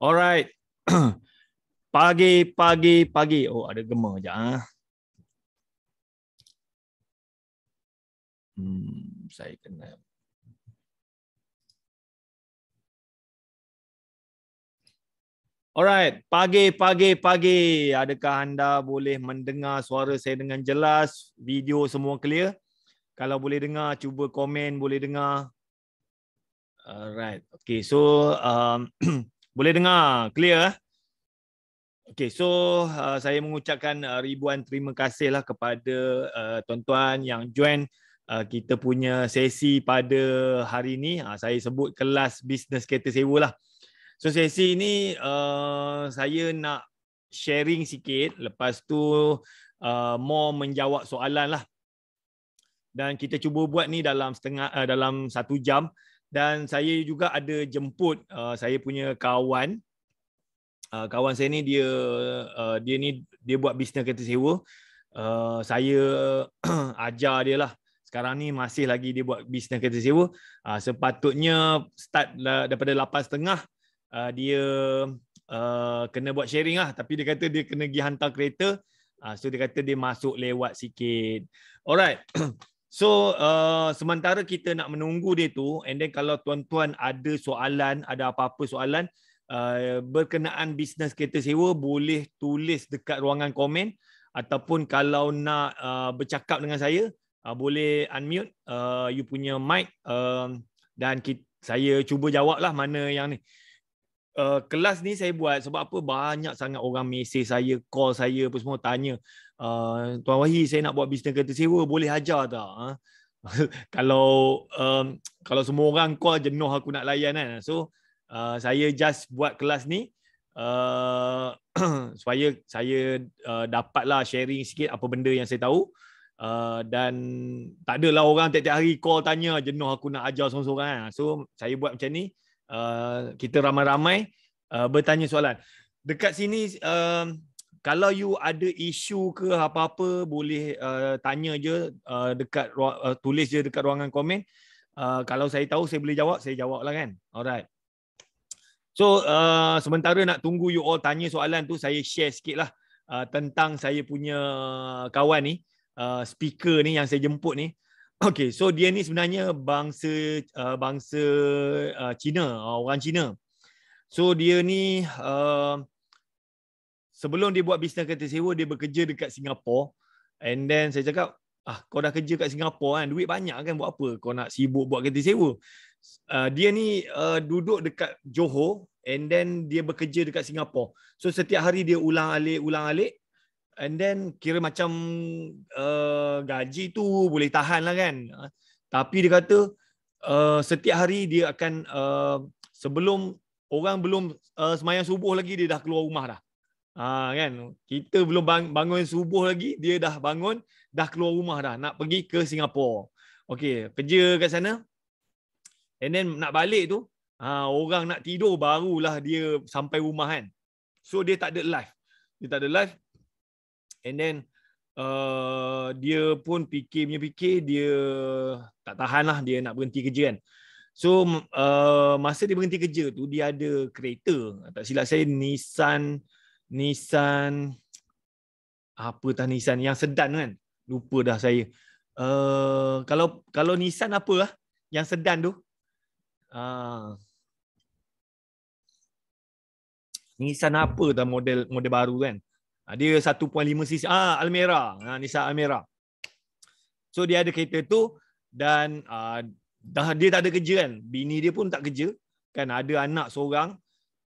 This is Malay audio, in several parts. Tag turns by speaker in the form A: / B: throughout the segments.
A: Alright. pagi, pagi, pagi. Oh, ada gema sekejap. Ha? Hmm, saya kena. Alright, pagi, pagi, pagi. Adakah anda boleh mendengar suara saya dengan jelas? Video semua clear? Kalau boleh dengar, cuba komen boleh dengar. Alright, okay. So, um, Boleh dengar, clear? Eh? Okay, so uh, saya mengucapkan uh, ribuan terima kasihlah kepada uh, tuan-tuan yang join uh, kita punya sesi pada hari ini. Uh, saya sebut kelas bisnes kereta sewa lah. So sesi ini uh, saya nak sharing sikit, lepas tu uh, more menjawab soalan lah. Dan kita cuba buat ni dalam setengah uh, dalam satu jam dan saya juga ada jemput uh, saya punya kawan uh, kawan saya ni dia uh, dia ni dia buat bisnes kereta sewa uh, saya ajar dia lah sekarang ni masih lagi dia buat bisnes kereta sewa uh, sepatutnya start lah daripada 8.30 setengah uh, dia uh, kena buat sharing lah tapi dia kata dia kena pergi hantar kereta uh, so dia kata dia masuk lewat sikit alright So uh, sementara kita nak menunggu dia tu and then kalau tuan-tuan ada soalan, ada apa-apa soalan uh, berkenaan bisnes kereta sewa boleh tulis dekat ruangan komen ataupun kalau nak uh, bercakap dengan saya uh, boleh unmute uh, you punya mic uh, dan kita, saya cuba jawab lah mana yang ni. Uh, kelas ni saya buat sebab apa banyak sangat orang mesej saya, call saya apa semua tanya. Uh, Tuan Wahi saya nak buat bisnes kereta sewa boleh ajar tak? Ha? kalau um, kalau semua orang call jenuh aku nak layan kan. So uh, saya just buat kelas ni uh, supaya saya uh, dapatlah sharing sikit apa benda yang saya tahu. Uh, dan tak adalah orang tiap-tiap hari call tanya jenuh aku nak ajar seorang-seorang kan. So saya buat macam ni uh, kita ramai-ramai uh, bertanya soalan. Dekat sini uh, kalau you ada isu ke apa-apa boleh uh, tanya je uh, dekat uh, tulis je dekat ruangan komen uh, kalau saya tahu saya boleh jawab saya jawab lah kan alright so uh, sementara nak tunggu you all tanya soalan tu saya share sikitlah uh, tentang saya punya kawan ni uh, speaker ni yang saya jemput ni Okay, so dia ni sebenarnya bangsa uh, bangsa uh, Cina, uh, orang Cina. So dia ni uh, sebelum dia buat bisnes kereta sewa dia bekerja dekat Singapura and then saya cakap ah kau dah kerja kat Singapura kan duit banyak kan buat apa kau nak sibuk buat kereta sewa uh, dia ni uh, duduk dekat Johor and then dia bekerja dekat Singapura so setiap hari dia ulang alik ulang alik and then kira macam uh, gaji tu boleh tahan lah kan uh, tapi dia kata uh, setiap hari dia akan uh, sebelum orang belum uh, semayang subuh lagi dia dah keluar rumah dah Ha, kan kita belum bangun subuh lagi dia dah bangun dah keluar rumah dah nak pergi ke Singapura. Okey, kerja kat sana. And then nak balik tu, ha, orang nak tidur barulah dia sampai rumah kan. So dia tak ada life, Dia tak ada life. And then uh, dia pun fikir punya fikir dia tak tahan lah dia nak berhenti kerja kan. So uh, masa dia berhenti kerja tu dia ada kereta. Tak silap saya Nissan Nissan apa tah Nissan yang sedan kan? Lupa dah saya. Uh, kalau kalau Nissan apa lah yang sedan tu? Uh, Nissan apa tah model model baru kan? Uh, dia 1.5 cc ah Almera, ah Nissan Almera. So dia ada kereta tu dan uh, dah dia tak ada kerja kan. Bini dia pun tak kerja kan ada anak seorang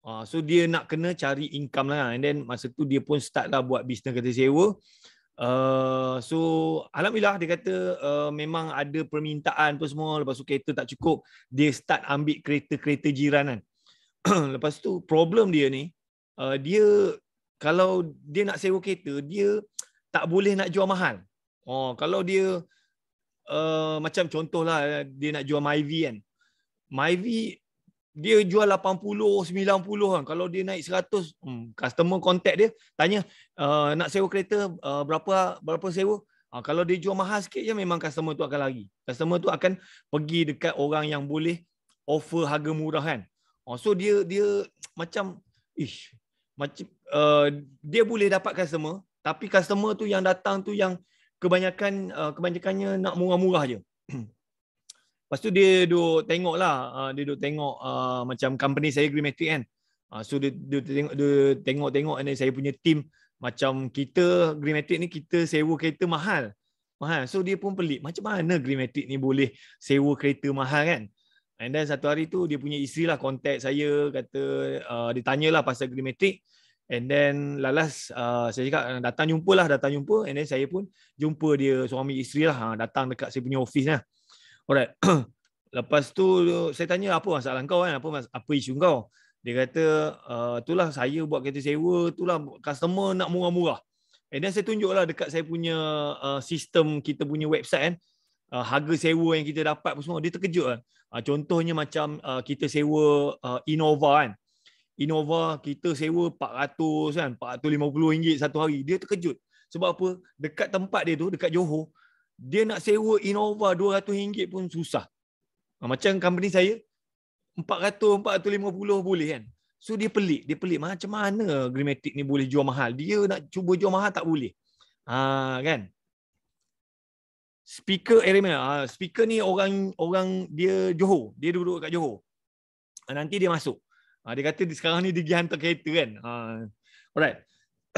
A: Uh, so dia nak kena cari income lah. And then masa tu dia pun start lah buat bisnes kereta sewa. Uh, so Alhamdulillah dia kata uh, memang ada permintaan pun semua. Lepas tu kereta tak cukup. Dia start ambil kereta-kereta jiran kan. Lepas tu problem dia ni. Uh, dia kalau dia nak sewa kereta, dia tak boleh nak jual mahal. Oh, kalau dia uh, macam contohlah dia nak jual Myvi kan. Myvi dia jual 80 90 kan kalau dia naik 100 hmm, customer contact dia tanya uh, nak sewa kereta uh, berapa berapa sewa uh, kalau dia jual mahal sikit je memang customer tu akan lari customer tu akan pergi dekat orang yang boleh offer harga murah kan uh, so dia dia macam ish macam uh, dia boleh dapat customer tapi customer tu yang datang tu yang kebanyakan uh, kebanyakannya nak murah-murah je Lepas tu dia duduk tengok lah, uh, ah, dia duduk tengok uh, macam company saya Grimatic kan. Uh, so dia, duduk tengok, tengok-tengok saya punya team macam kita Grimatic ni kita sewa kereta mahal. Mahal. So dia pun pelik. Macam mana Grimatic ni boleh sewa kereta mahal kan? And then satu hari tu dia punya isteri lah kontak saya kata uh, dia tanyalah pasal Grimatic. And then lalas uh, saya cakap datang jumpa lah datang jumpa and then saya pun jumpa dia suami isteri lah datang dekat saya punya office lah. Ha. Alright. Lepas tu saya tanya apa masalah kau kan? Apa apa isu kau? Dia kata uh, itulah saya buat kereta sewa, itulah customer nak murah-murah. And then saya tunjuklah dekat saya punya uh, sistem kita punya website kan. Uh, harga sewa yang kita dapat pun semua dia terkejut kan. Uh, contohnya macam uh, kita sewa uh, Innova kan. Innova kita sewa 400 kan, 450 ringgit satu hari. Dia terkejut. Sebab apa? Dekat tempat dia tu, dekat Johor, dia nak sewa Innova RM200 pun susah. Ah, macam company saya, RM400, RM450 boleh kan. So dia pelik, dia pelik. Macam mana Grimatic ni boleh jual mahal? Dia nak cuba jual mahal tak boleh. Ha, kan? Speaker eh, Airman, ah, ha, speaker ni orang orang dia Johor. Dia duduk kat Johor. Ha, nanti dia masuk. Ha, dia kata sekarang ni dia pergi hantar kereta kan. Ha, alright.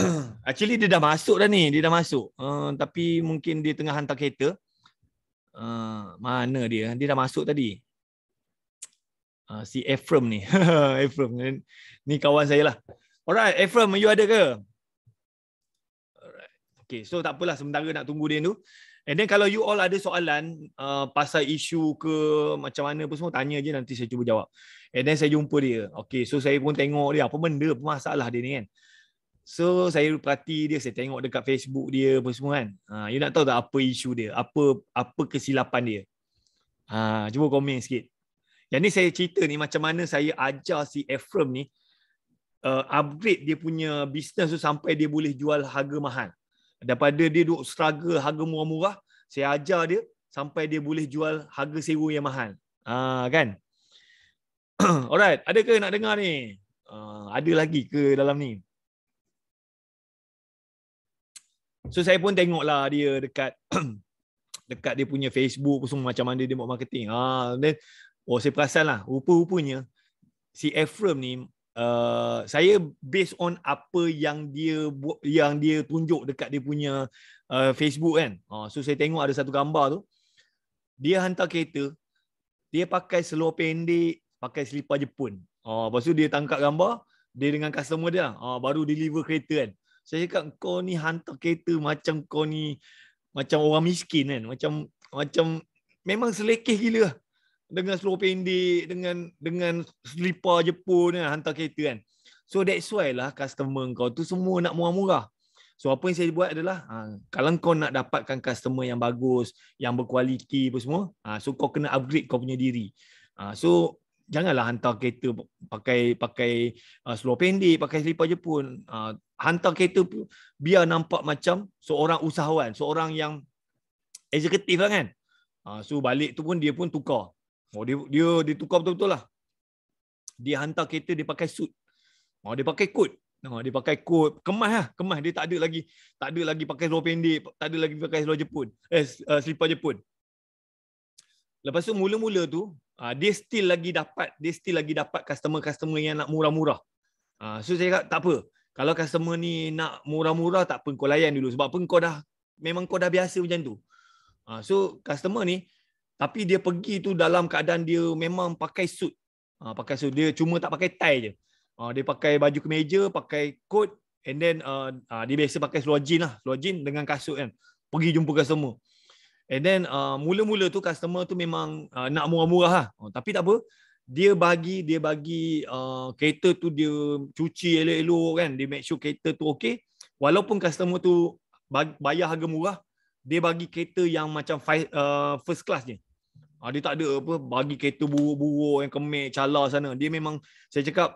A: actually dia dah masuk dah ni dia dah masuk uh, tapi mungkin dia tengah hantar kereta uh, mana dia dia dah masuk tadi uh, si Ephraim ni Ephraim ni, ni kawan saya lah alright Ephraim you ada ke Okay, so tak apalah sementara nak tunggu dia tu. And then kalau you all ada soalan uh, pasal isu ke macam mana pun semua, tanya je nanti saya cuba jawab. And then saya jumpa dia. Okay, so saya pun tengok dia apa benda, apa masalah dia ni kan. So saya perhati dia, saya tengok dekat Facebook dia apa semua kan. Ha, you nak tahu tak apa isu dia, apa apa kesilapan dia. Ha, cuba komen sikit. Yang ni saya cerita ni macam mana saya ajar si Ephraim ni uh, upgrade dia punya bisnes tu sampai dia boleh jual harga mahal. Daripada dia duduk struggle harga murah-murah, saya ajar dia sampai dia boleh jual harga sewa yang mahal. Ha, kan? Alright, ada ke nak dengar ni? Uh, ada lagi ke dalam ni? So saya pun tengok lah dia dekat dekat dia punya Facebook semua macam mana dia buat marketing. Ha then oh saya perasan lah rupa-rupanya si Ephraim ni uh, saya based on apa yang dia yang dia tunjuk dekat dia punya uh, Facebook kan. Ha so saya tengok ada satu gambar tu. Dia hantar kereta dia pakai seluar pendek, pakai selipar Jepun. Ha lepas tu dia tangkap gambar dia dengan customer dia. Ha baru deliver kereta kan saya cakap kau ni hantar kereta macam kau ni macam orang miskin kan macam macam memang selekeh gila lah. dengan seluar pendek dengan dengan selipar Jepun kan hantar kereta kan so that's why lah customer kau tu semua nak murah-murah so apa yang saya buat adalah ha, kalau kau nak dapatkan customer yang bagus yang berkualiti apa semua ha, so kau kena upgrade kau punya diri ha, so janganlah hantar kereta pakai pakai uh, seluar pendek pakai selipar Jepun uh, hantar kereta biar nampak macam seorang usahawan, seorang yang eksekutif lah kan. Ha, so balik tu pun dia pun tukar. Oh, dia, dia, dia tukar betul-betul lah. Dia hantar kereta dia pakai suit. Oh, dia pakai kot. Oh, ah, dia pakai kot. Kemas lah. Kemas. Dia tak ada lagi. Tak ada lagi pakai seluar pendek. Tak ada lagi pakai seluar Jepun. Eh, uh, selipar Jepun. Lepas tu mula-mula tu, uh, dia still lagi dapat. Dia still lagi dapat customer-customer yang nak murah-murah. Uh, so saya kata, tak apa kalau customer ni nak murah-murah tak apa kau layan dulu sebab apa kau dah memang kau dah biasa macam tu ha, so customer ni tapi dia pergi tu dalam keadaan dia memang pakai suit ha, pakai suit dia cuma tak pakai tie je ha, dia pakai baju kemeja pakai coat and then uh, uh, dia biasa pakai seluar jean lah seluar jean dengan kasut kan pergi jumpa customer and then uh, mula-mula tu customer tu memang uh, nak murah-murah lah ha, tapi tak apa dia bagi dia bagi uh, kereta tu dia cuci elok-elok kan dia make sure kereta tu okey walaupun customer tu bayar harga murah dia bagi kereta yang macam uh, first class je uh, dia tak ada apa bagi kereta buruk-buruk yang kemek cala sana dia memang saya cakap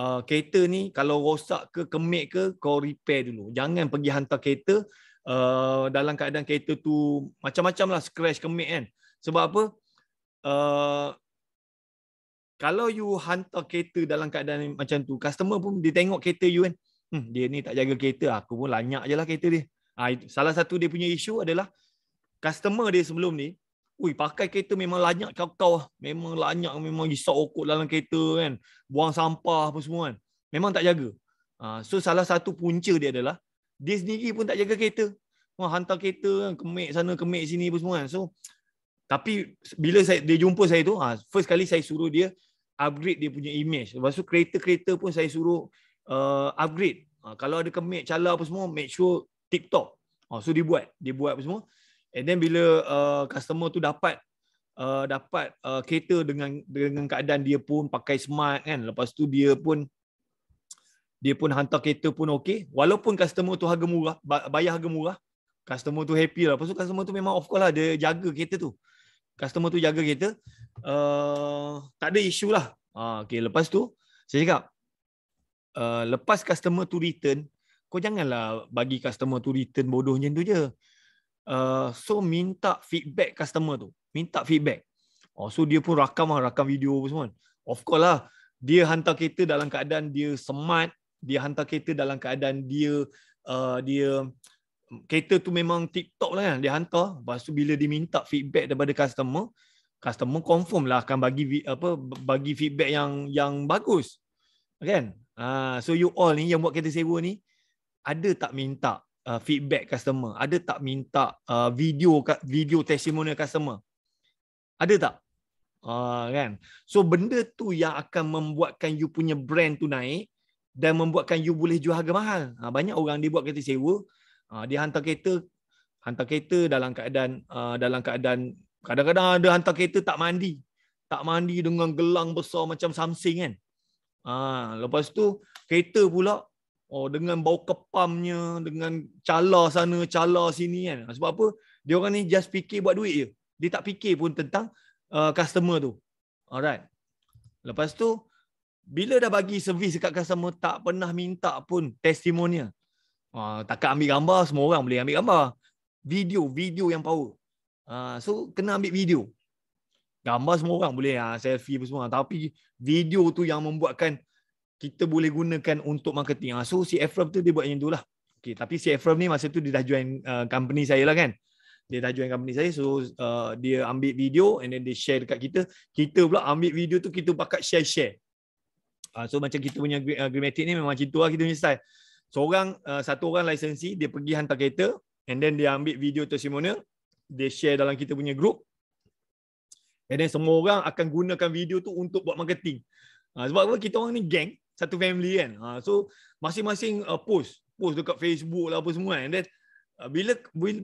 A: uh, kereta ni kalau rosak ke kemek ke kau repair dulu jangan pergi hantar kereta uh, dalam keadaan kereta tu macam-macam lah scratch kemek kan sebab apa uh, kalau you hantar kereta dalam keadaan macam tu, customer pun dia tengok kereta you kan. Hmm, dia ni tak jaga kereta, aku pun lanyak je lah kereta dia. Ha, salah satu dia punya isu adalah customer dia sebelum ni, Ui, pakai kereta memang lanyak kau-kau lah. Memang lanyak, memang risau okot dalam kereta kan. Buang sampah apa semua kan. Memang tak jaga. Ha, so salah satu punca dia adalah, dia sendiri pun tak jaga kereta. Wah, hantar kereta kan, kemek sana, kemek sini apa semua kan. So, tapi bila saya, dia jumpa saya tu, ha, first kali saya suruh dia, upgrade dia punya image. Lepas tu kereta-kereta pun saya suruh uh, upgrade. Uh, kalau ada kemek cala apa semua, make sure TikTok. Uh, so dia buat, dia buat apa semua. And then bila uh, customer tu dapat uh, dapat uh, kereta dengan dengan keadaan dia pun pakai smart kan. Lepas tu dia pun dia pun hantar kereta pun okey. Walaupun customer tu harga murah, bayar harga murah, customer tu happy lah. Lepas tu customer tu memang of course lah dia jaga kereta tu customer tu jaga kereta uh, tak ada isu lah uh, okay, lepas tu saya cakap uh, lepas customer tu return kau janganlah bagi customer tu return bodohnya tu je uh, so minta feedback customer tu minta feedback oh, so dia pun rakam lah rakam video pun. semua kan. of course lah dia hantar kereta dalam keadaan dia smart dia hantar kereta dalam keadaan dia uh, dia kereta tu memang tip top lah kan dia hantar lepas tu bila diminta feedback daripada customer customer confirm lah akan bagi apa bagi feedback yang yang bagus kan uh, so you all ni yang buat kereta sewa ni ada tak minta uh, feedback customer ada tak minta uh, video video testimonial customer ada tak uh, kan so benda tu yang akan membuatkan you punya brand tu naik dan membuatkan you boleh jual harga mahal uh, banyak orang dia buat kereta sewa Ah, dia hantar kereta hantar kereta dalam keadaan ah, dalam keadaan kadang-kadang ada hantar kereta tak mandi tak mandi dengan gelang besar macam samsing kan ah, lepas tu kereta pula oh dengan bau kepamnya dengan cala sana cala sini kan sebab apa dia orang ni just fikir buat duit je dia tak fikir pun tentang uh, customer tu alright lepas tu bila dah bagi servis dekat customer tak pernah minta pun testimonial Ah, takkan ambil gambar semua orang boleh ambil gambar video video yang power uh, so kena ambil video gambar semua orang boleh uh, selfie apa semua tapi video tu yang membuatkan kita boleh gunakan untuk marketing uh, so si Efrem tu dia buat yang itulah okay, tapi si Efrem ni masa tu dia dah join uh, company saya lah kan dia dah join company saya so uh, dia ambil video and then dia share dekat kita kita pula ambil video tu kita pakat share-share uh, so macam kita punya uh, grammatic ni memang macam tu lah kita punya style seorang uh, satu orang lisensi dia pergi hantar kereta and then dia ambil video testimonial dia share dalam kita punya group and then semua orang akan gunakan video tu untuk buat marketing uh, sebab apa kita orang ni gang satu family kan uh, so masing-masing uh, post post dekat Facebook lah apa semua kan. and then uh, bila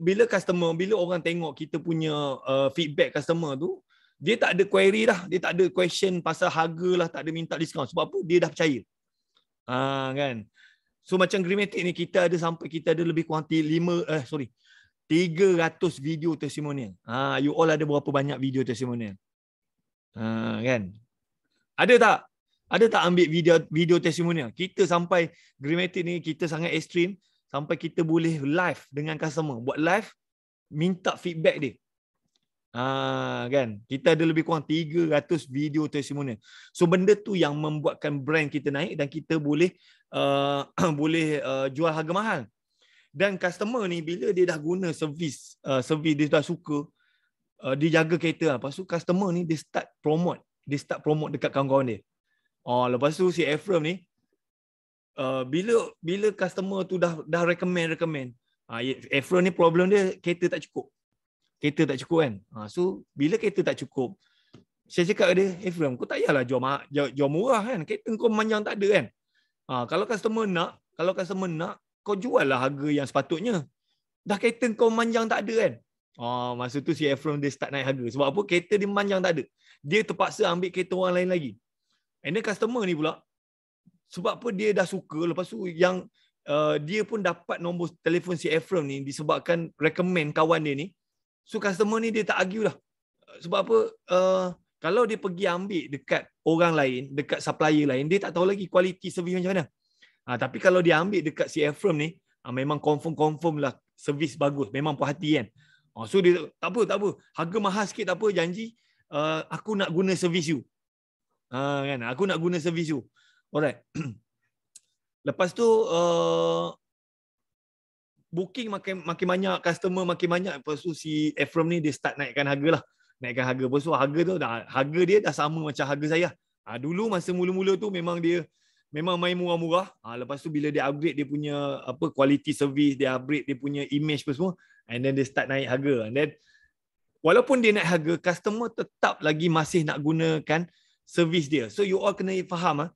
A: bila customer bila orang tengok kita punya uh, feedback customer tu dia tak ada query dah dia tak ada question pasal harga lah tak ada minta discount sebab apa dia dah percaya uh, kan So macam Grimatic ni kita ada sampai kita ada lebih kurang 5 eh sorry 300 video testimonial. Ha you all ada berapa banyak video testimonial? Ha kan. Ada tak? Ada tak ambil video video testimonial? Kita sampai grimetik ni kita sangat extreme sampai kita boleh live dengan customer, buat live minta feedback dia. Ah, kan kita ada lebih kurang 300 video testimonial so benda tu yang membuatkan brand kita naik dan kita boleh uh, boleh uh, jual harga mahal dan customer ni bila dia dah guna servis uh, servis dia dah suka uh, dia jaga kereta ah, lepas tu customer ni dia start promote dia start promote dekat kawan-kawan dia oh lepas tu si Ephraim ni Uh, bila bila customer tu dah dah recommend recommend ah uh, Afro ni problem dia kereta tak cukup kereta tak cukup kan. Ha, so bila kereta tak cukup, saya cakap dia, Ephraim, kau tak payahlah jual, jual, jual murah kan. Kereta kau memanjang tak ada kan. Ha, kalau customer nak, kalau customer nak, kau jual lah harga yang sepatutnya. Dah kereta kau memanjang tak ada kan. Ha, masa tu si Ephraim dia start naik harga. Sebab apa? Kereta dia memanjang tak ada. Dia terpaksa ambil kereta orang lain lagi. And then customer ni pula, sebab apa dia dah suka, lepas tu yang uh, dia pun dapat nombor telefon si Ephraim ni disebabkan recommend kawan dia ni, So customer ni dia tak argue lah. Sebab apa? Uh, kalau dia pergi ambil dekat orang lain, dekat supplier lain, dia tak tahu lagi kualiti servis macam mana. Ha, tapi kalau dia ambil dekat si firm ni, ha, memang confirm-confirm lah servis bagus. Memang perhatian. hati kan. Ha, so dia tak apa, tak apa. Harga mahal sikit tak apa, janji. Uh, aku nak guna servis you. Ha, kan? Aku nak guna servis you. Alright. Lepas tu, uh, booking makin makin banyak customer makin banyak lepas tu si Ephraim ni dia start naikkan harga lah naikkan harga lepas tu harga tu dah harga dia dah sama macam harga saya ha, dulu masa mula-mula tu memang dia memang main murah-murah ha, lepas tu bila dia upgrade dia punya apa quality service dia upgrade dia punya image apa semua and then dia start naik harga and then walaupun dia naik harga customer tetap lagi masih nak gunakan service dia so you all kena faham ha?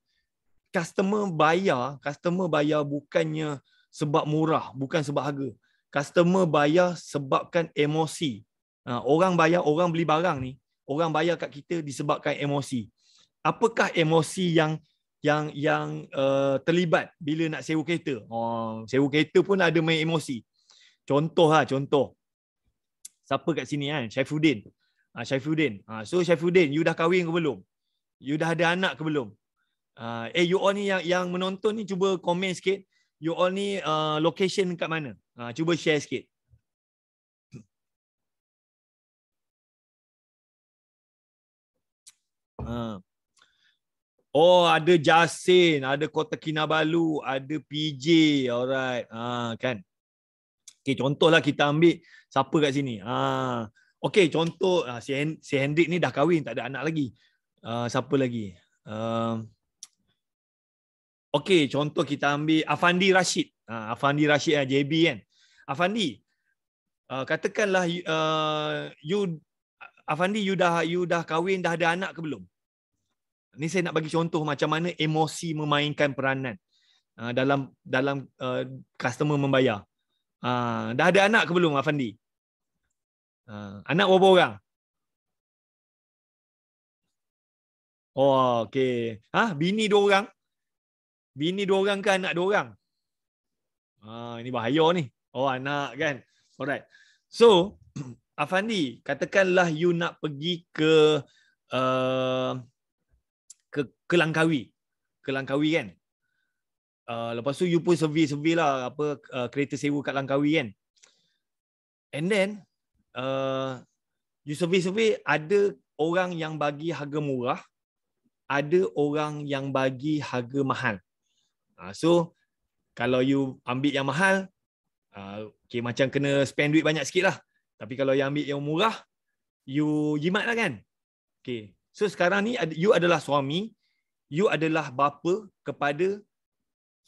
A: customer bayar customer bayar bukannya sebab murah, bukan sebab harga. Customer bayar sebabkan emosi. Ha, orang bayar, orang beli barang ni, orang bayar kat kita disebabkan emosi. Apakah emosi yang yang yang uh, terlibat bila nak sewa kereta? Oh, sewa kereta pun ada main emosi. Contoh lah, contoh. Siapa kat sini kan? Syafuddin. Uh, ha, Syafuddin. Uh, so Syafuddin, you dah kahwin ke belum? You dah ada anak ke belum? Uh, eh, you all ni yang, yang menonton ni cuba komen sikit you all ni uh, location kat mana? Uh, cuba share sikit. Uh. Oh, ada Jasin, ada Kota Kinabalu, ada PJ. Alright. Ha, uh, kan? Okay, contohlah kita ambil siapa kat sini. Ha, uh. Okay, contoh uh, si, Hen- si Hendrik ni dah kahwin, tak ada anak lagi. Uh, siapa lagi? Uh, Okey, contoh kita ambil Afandi Rashid. Ha, Afandi Rashid ya, eh, JB kan. Afandi, uh, katakanlah uh, you Afandi you dah you dah kahwin dah ada anak ke belum? Ini saya nak bagi contoh macam mana emosi memainkan peranan uh, dalam dalam uh, customer membayar. Uh, dah ada anak ke belum Afandi? Uh, anak berapa orang? Oh, okey. Ha, bini dua orang? Bini dua orang ke anak dua orang? Ha, ini bahaya ni. Oh anak kan. Alright. So, Afandi, katakanlah you nak pergi ke uh, ke Kelangkawi. Kelangkawi kan? Uh, lepas tu you pun survey-survey lah apa uh, kereta sewa kat Langkawi kan. And then, uh, you survey-survey ada orang yang bagi harga murah, ada orang yang bagi harga mahal. Uh, so kalau you ambil yang mahal, uh, okay, macam kena spend duit banyak sikit lah. Tapi kalau you ambil yang murah, you jimat lah kan? Okay. So sekarang ni you adalah suami, you adalah bapa kepada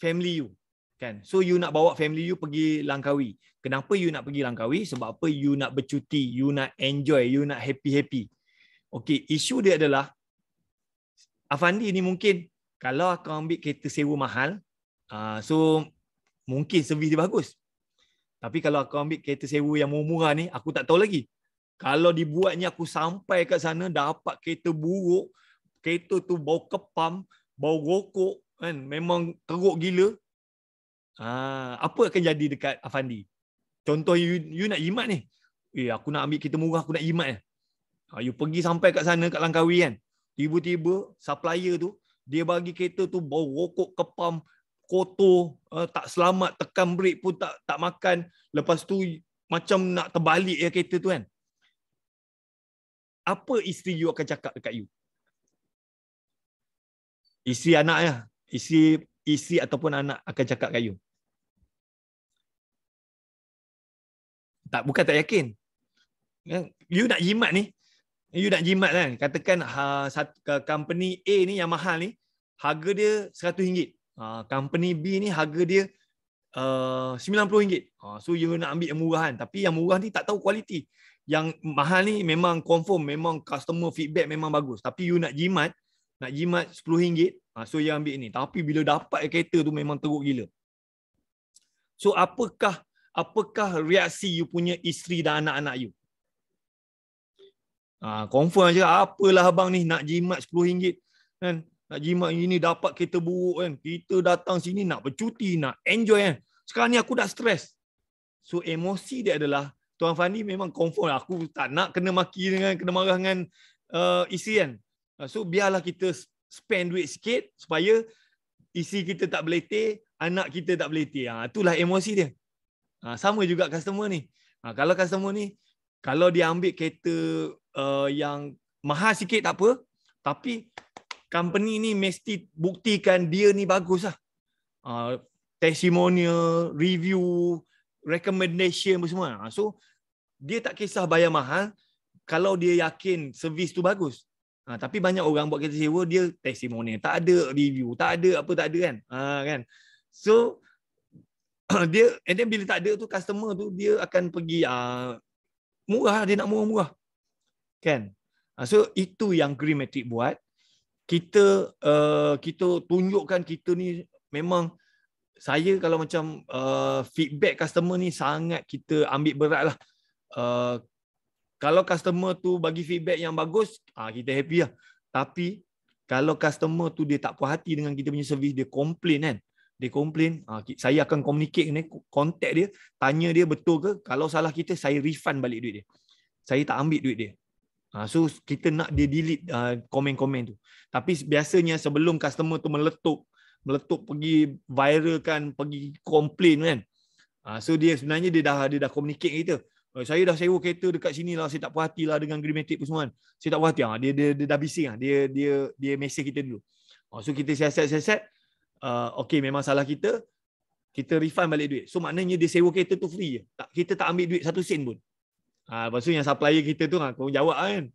A: family you. Kan? So you nak bawa family you pergi Langkawi. Kenapa you nak pergi Langkawi? Sebab apa you nak bercuti, you nak enjoy, you nak happy-happy. Okay, isu dia adalah Afandi ni mungkin kalau aku ambil kereta sewa mahal, uh, so mungkin servis dia bagus. Tapi kalau aku ambil kereta sewa yang murah-murah ni, aku tak tahu lagi. Kalau dibuatnya, aku sampai kat sana, dapat kereta buruk, kereta tu bau kepam, bau rokok, kan? memang teruk gila. Ah, apa akan jadi dekat Afandi? Contoh you, you nak jimat ni. Eh, aku nak ambil kereta murah, aku nak jimat. Ya. Ah, you pergi sampai kat sana, kat Langkawi kan. Tiba-tiba supplier tu dia bagi kereta tu bau rokok kepam kotor uh, tak selamat tekan brek pun tak tak makan lepas tu macam nak terbalik ya kereta tu kan apa isteri you akan cakap dekat you isteri anak ya isteri isteri ataupun anak akan cakap dekat you tak bukan tak yakin eh, you nak jimat ni you nak jimat kan katakan ha, satu, company A ni yang mahal ni harga dia RM100 uh, ha, company B ni harga dia uh, RM90 uh, ha, so you nak ambil yang murah kan tapi yang murah ni tak tahu kualiti yang mahal ni memang confirm memang customer feedback memang bagus tapi you nak jimat nak jimat RM10 uh, ha, so you ambil ni tapi bila dapat kereta tu memang teruk gila so apakah apakah reaksi you punya isteri dan anak-anak you Ha, confirm apa lah abang ni nak jimat RM10 kan. Nak jimat ini dapat kereta buruk kan. Kita datang sini nak bercuti, nak enjoy kan. Sekarang ni aku dah stres. So emosi dia adalah Tuan Fani memang confirm aku tak nak kena maki dengan kena marah dengan uh, isteri kan. Uh, so biarlah kita spend duit sikit supaya isi kita tak beletih, anak kita tak beletih. Ha, itulah emosi dia. Ha, sama juga customer ni. Ha, kalau customer ni, kalau dia ambil kereta uh, yang mahal sikit tak apa tapi company ni mesti buktikan dia ni bagus lah. Uh, testimonial, review, recommendation apa semua. Ha, so, dia tak kisah bayar mahal kalau dia yakin servis tu bagus. Uh, tapi banyak orang buat kereta sewa, dia testimonial. Tak ada review, tak ada apa, tak ada kan. Uh, kan? So, dia, and then bila tak ada tu, customer tu, dia akan pergi uh, murah, dia nak murah-murah kan ah, so itu yang green matrix buat kita uh, kita tunjukkan kita ni memang saya kalau macam uh, feedback customer ni sangat kita ambil berat lah. Uh, kalau customer tu bagi feedback yang bagus, uh, kita happy lah. Tapi kalau customer tu dia tak puas hati dengan kita punya servis, dia komplain kan. Dia komplain, uh, ah, saya akan communicate, kontak dia, tanya dia betul ke. Kalau salah kita, saya refund balik duit dia. Saya tak ambil duit dia. Ha, so kita nak dia delete ha, komen-komen tu. Tapi biasanya sebelum customer tu meletup, meletup pergi viral kan, pergi komplain kan. So dia sebenarnya dia dah dia dah communicate kita. Eh, saya dah sewa kereta dekat sini lah, saya tak puas hati dengan Grimatic pun semua kan. Saya tak puas hati lah, ha, dia, dia, dia dah bising lah, dia, dia, dia mesej kita dulu. So kita siasat-siasat, okay memang salah kita, kita refund balik duit. So maknanya dia sewa kereta tu free je. Tak, kita tak ambil duit satu sen pun. Ha, lepas tu yang supplier kita tu ha, ah, kau jawab lah kan.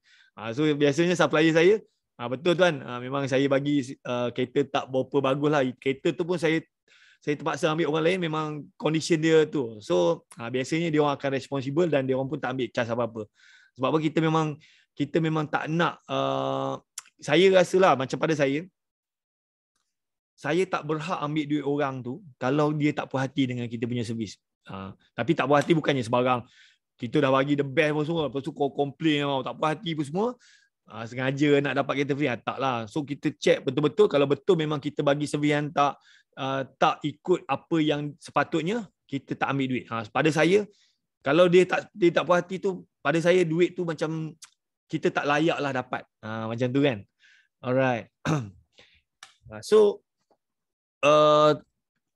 A: Ha, so biasanya supplier saya ha, betul tuan ha, memang saya bagi uh, kereta tak berapa bagus lah. Kereta tu pun saya saya terpaksa ambil orang lain memang condition dia tu. So ha, biasanya dia orang akan responsible dan dia orang pun tak ambil cas apa-apa. Sebab apa kita memang kita memang tak nak uh, saya lah macam pada saya saya tak berhak ambil duit orang tu kalau dia tak puas hati dengan kita punya servis. Ha, tapi tak puas hati bukannya sebarang kita dah bagi the best pun semua lepas tu kau komplain, tau tak puas hati pun semua uh, sengaja nak dapat kereta free ah, tak lah so kita check betul-betul kalau betul memang kita bagi servis yang tak uh, tak ikut apa yang sepatutnya kita tak ambil duit ha, pada saya kalau dia tak dia tak puas hati tu pada saya duit tu macam kita tak layak lah dapat ha, macam tu kan alright so uh,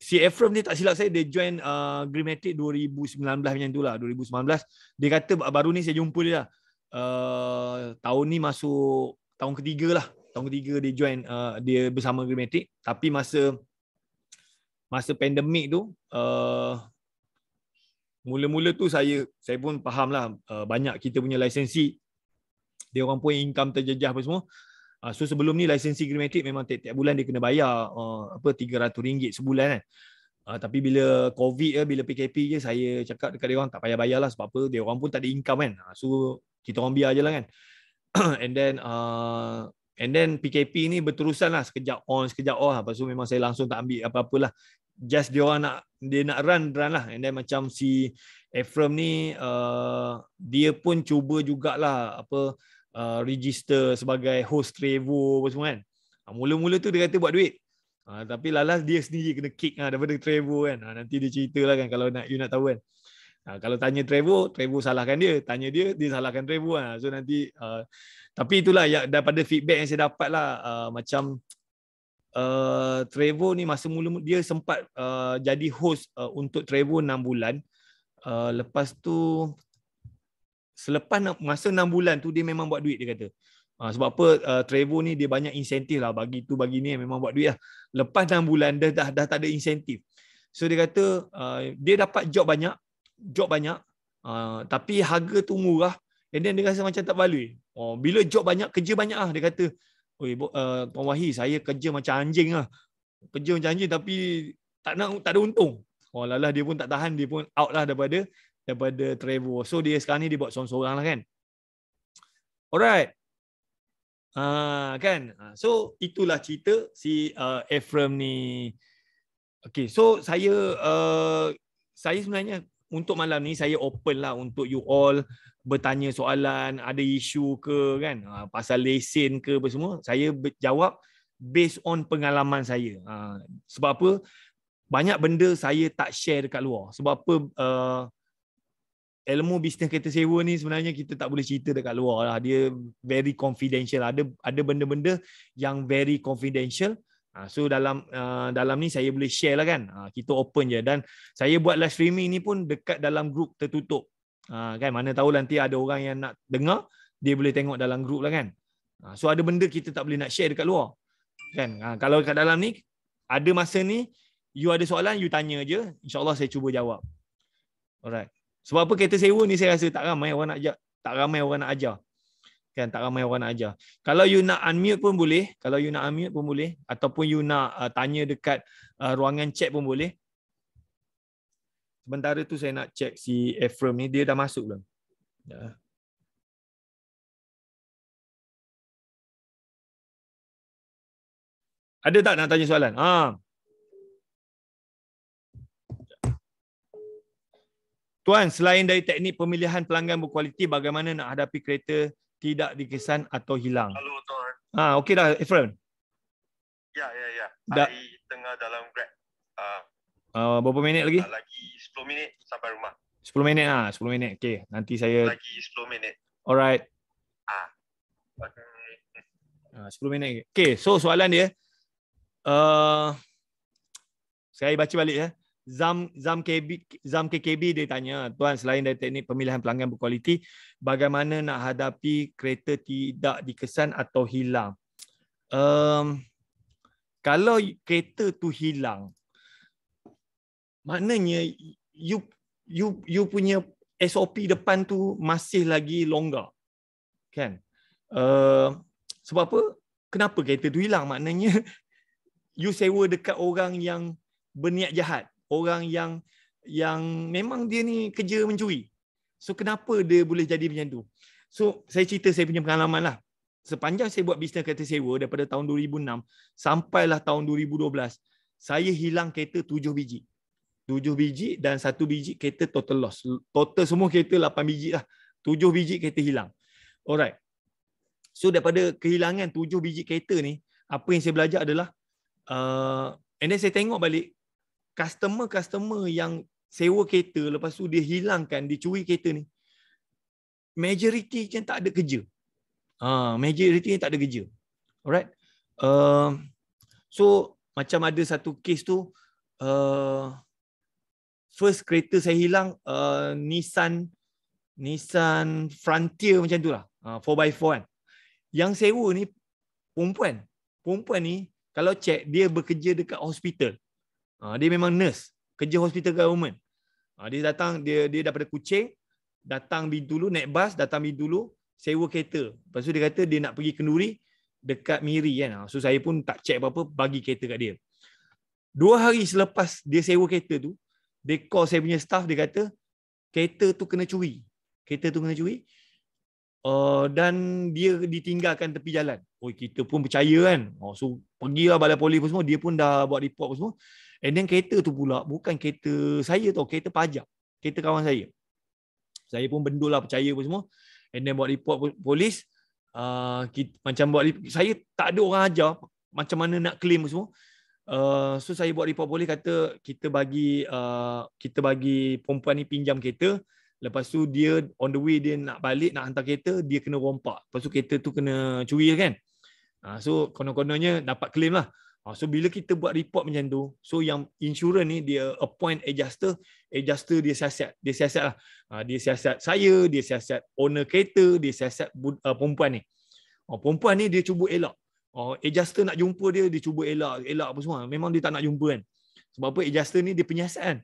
A: si Efrem ni tak silap saya dia join uh, Grimatic 2019 macam lah 2019 dia kata baru ni saya jumpa dia lah. Uh, tahun ni masuk tahun ketiga lah tahun ketiga dia join uh, dia bersama Grimatic tapi masa masa pandemik tu uh, mula-mula tu saya saya pun faham lah uh, banyak kita punya lisensi dia orang punya income terjejas apa semua Uh, so sebelum ni lisensi Grimatic memang tiap-tiap bulan dia kena bayar uh, apa RM300 sebulan kan. Uh, tapi bila COVID eh, bila PKP je saya cakap dekat dia orang tak payah bayar lah sebab apa dia orang pun tak ada income kan. Uh, so kita orang biar je lah kan. and then uh, and then PKP ni berterusan lah sekejap on sekejap off. Lepas tu memang saya langsung tak ambil apa-apa lah. Just dia orang nak dia nak run run lah. And then macam si Ephraim ni uh, dia pun cuba jugalah apa uh, register sebagai host Trevo apa semua kan. Uh, mula-mula tu dia kata buat duit. Uh, tapi lalas dia sendiri kena kick uh, daripada Trevo kan. Uh, nanti dia ceritalah kan kalau nak you nak tahu kan. Uh, kalau tanya Trevo, Trevo salahkan dia. Tanya dia, dia salahkan Trevo kan. So nanti, uh, tapi itulah ya, daripada feedback yang saya dapat lah. Uh, macam uh, Trevo ni masa mula dia sempat uh, jadi host uh, untuk Trevo 6 bulan. Uh, lepas tu selepas masa enam bulan tu dia memang buat duit dia kata. Uh, sebab apa uh, ah, Trevor ni dia banyak insentif lah bagi tu bagi ni memang buat duit lah. Lepas enam bulan dia dah, dah tak ada insentif. So dia kata uh, dia dapat job banyak, job banyak uh, tapi harga tu murah and then dia rasa macam tak balui. Oh, bila job banyak, kerja banyak lah. Dia kata, Oi, uh, Tuan Wahi, saya kerja macam anjing lah. Kerja macam anjing tapi tak nak tak ada untung. Oh, lah, lah dia pun tak tahan, dia pun out lah daripada daripada Trevor. So dia sekarang ni dia buat seorang-seorang lah kan. Alright. Uh, kan. Ah, so itulah cerita si uh, Ephraim ni. Okay. So saya uh, saya sebenarnya untuk malam ni saya open lah untuk you all bertanya soalan, ada isu ke kan, uh, pasal lesen ke apa semua. Saya jawab based on pengalaman saya. Uh, sebab apa? Banyak benda saya tak share dekat luar. Sebab apa? Uh, ilmu bisnes kereta sewa ni sebenarnya kita tak boleh cerita dekat luar lah. Dia very confidential. Ada ada benda-benda yang very confidential. Ha, so dalam uh, dalam ni saya boleh share lah kan. Ha, kita open je. Dan saya buat live streaming ni pun dekat dalam grup tertutup. Uh, kan mana tahu nanti ada orang yang nak dengar dia boleh tengok dalam grup lah kan. so ada benda kita tak boleh nak share dekat luar. Kan? kalau dekat dalam ni ada masa ni you ada soalan you tanya je. InsyaAllah saya cuba jawab. Alright. Sebab apa kereta sewa ni saya rasa tak ramai orang nak ajar. Tak ramai orang nak ajar. Kan, tak ramai orang nak ajar. Kalau you nak unmute pun boleh. Kalau you nak unmute pun boleh. Ataupun you nak uh, tanya dekat uh, ruangan chat pun boleh. Sementara tu saya nak check si Ephraim ni. Dia dah masuk belum? Ya. Ada tak nak tanya soalan? Haa. Ah. Tuan, selain dari teknik pemilihan pelanggan berkualiti, bagaimana nak hadapi kereta tidak dikesan atau hilang? Hello, Tuan. Ah, ha, okey dah, Efron. Ya, ya, ya. Da- I tengah dalam Grab. Ah, uh, uh, berapa minit lagi? Uh, lagi 10 minit sampai rumah. 10 minit ah, ha? 10 minit. Okey, nanti saya Lagi 10 minit. Alright. Ah. Okay. Uh, 10 minit. Okey, so soalan dia uh, saya baca balik ya. Eh. Zam Zam KB Zam KKB dia tanya tuan selain dari teknik pemilihan pelanggan berkualiti bagaimana nak hadapi kereta tidak dikesan atau hilang um, kalau kereta tu hilang maknanya you you you punya SOP depan tu masih lagi longgar kan uh, sebab apa kenapa kereta tu hilang maknanya you sewa dekat orang yang berniat jahat orang yang yang memang dia ni kerja mencuri. So kenapa dia boleh jadi macam tu? So saya cerita saya punya pengalaman lah. Sepanjang saya buat bisnes kereta sewa daripada tahun 2006 sampailah tahun 2012, saya hilang kereta tujuh biji. tujuh biji dan satu biji kereta total loss. Total semua kereta lapan biji lah. tujuh biji kereta hilang. Alright. So daripada kehilangan tujuh biji kereta ni, apa yang saya belajar adalah uh, and then saya tengok balik customer-customer yang sewa kereta lepas tu dia hilangkan, dia curi kereta ni. Majority je tak ada kerja. Ha, majority yang tak ada kerja. Alright. Uh, so macam ada satu case tu uh, first kereta saya hilang uh, Nissan Nissan Frontier macam tu lah. Uh, 4x4 kan. Yang sewa ni perempuan. Perempuan ni kalau check dia bekerja dekat hospital. Ha, dia memang nurse kerja hospital government uh, ha, dia datang dia dia daripada kucing datang bintulu naik bas datang bintulu sewa kereta lepas tu dia kata dia nak pergi kenduri dekat miri kan ha, so saya pun tak check apa-apa bagi kereta kat dia Dua hari selepas dia sewa kereta tu dia call saya punya staff dia kata kereta tu kena curi kereta tu kena curi Uh, dan dia ditinggalkan tepi jalan. Oh, kita pun percaya kan. Oh, so pergilah balai polis pun semua, dia pun dah buat report pun semua. And then kereta tu pula bukan kereta saya tau, kereta pajak. Kereta kawan saya. Saya pun bendul lah, percaya pun semua. And then buat report polis. Uh, kita, macam buat saya tak ada orang ajar macam mana nak claim semua. Uh, so saya buat report polis kata kita bagi uh, kita bagi perempuan ni pinjam kereta. Lepas tu dia on the way dia nak balik nak hantar kereta, dia kena rompak. Lepas tu kereta tu kena curi kan. Uh, so konon-kononnya dapat claim lah. Ah, so bila kita buat report macam tu, so yang insurans ni dia appoint adjuster, adjuster dia siasat, dia siasat lah. Ah, dia siasat saya, dia siasat owner kereta, dia siasat ah, perempuan ni. Oh Perempuan ni dia cuba elak. Adjuster nak jumpa dia, dia cuba elak, elak apa semua. Memang dia tak nak jumpa kan. Sebab apa adjuster ni dia penyiasat kan.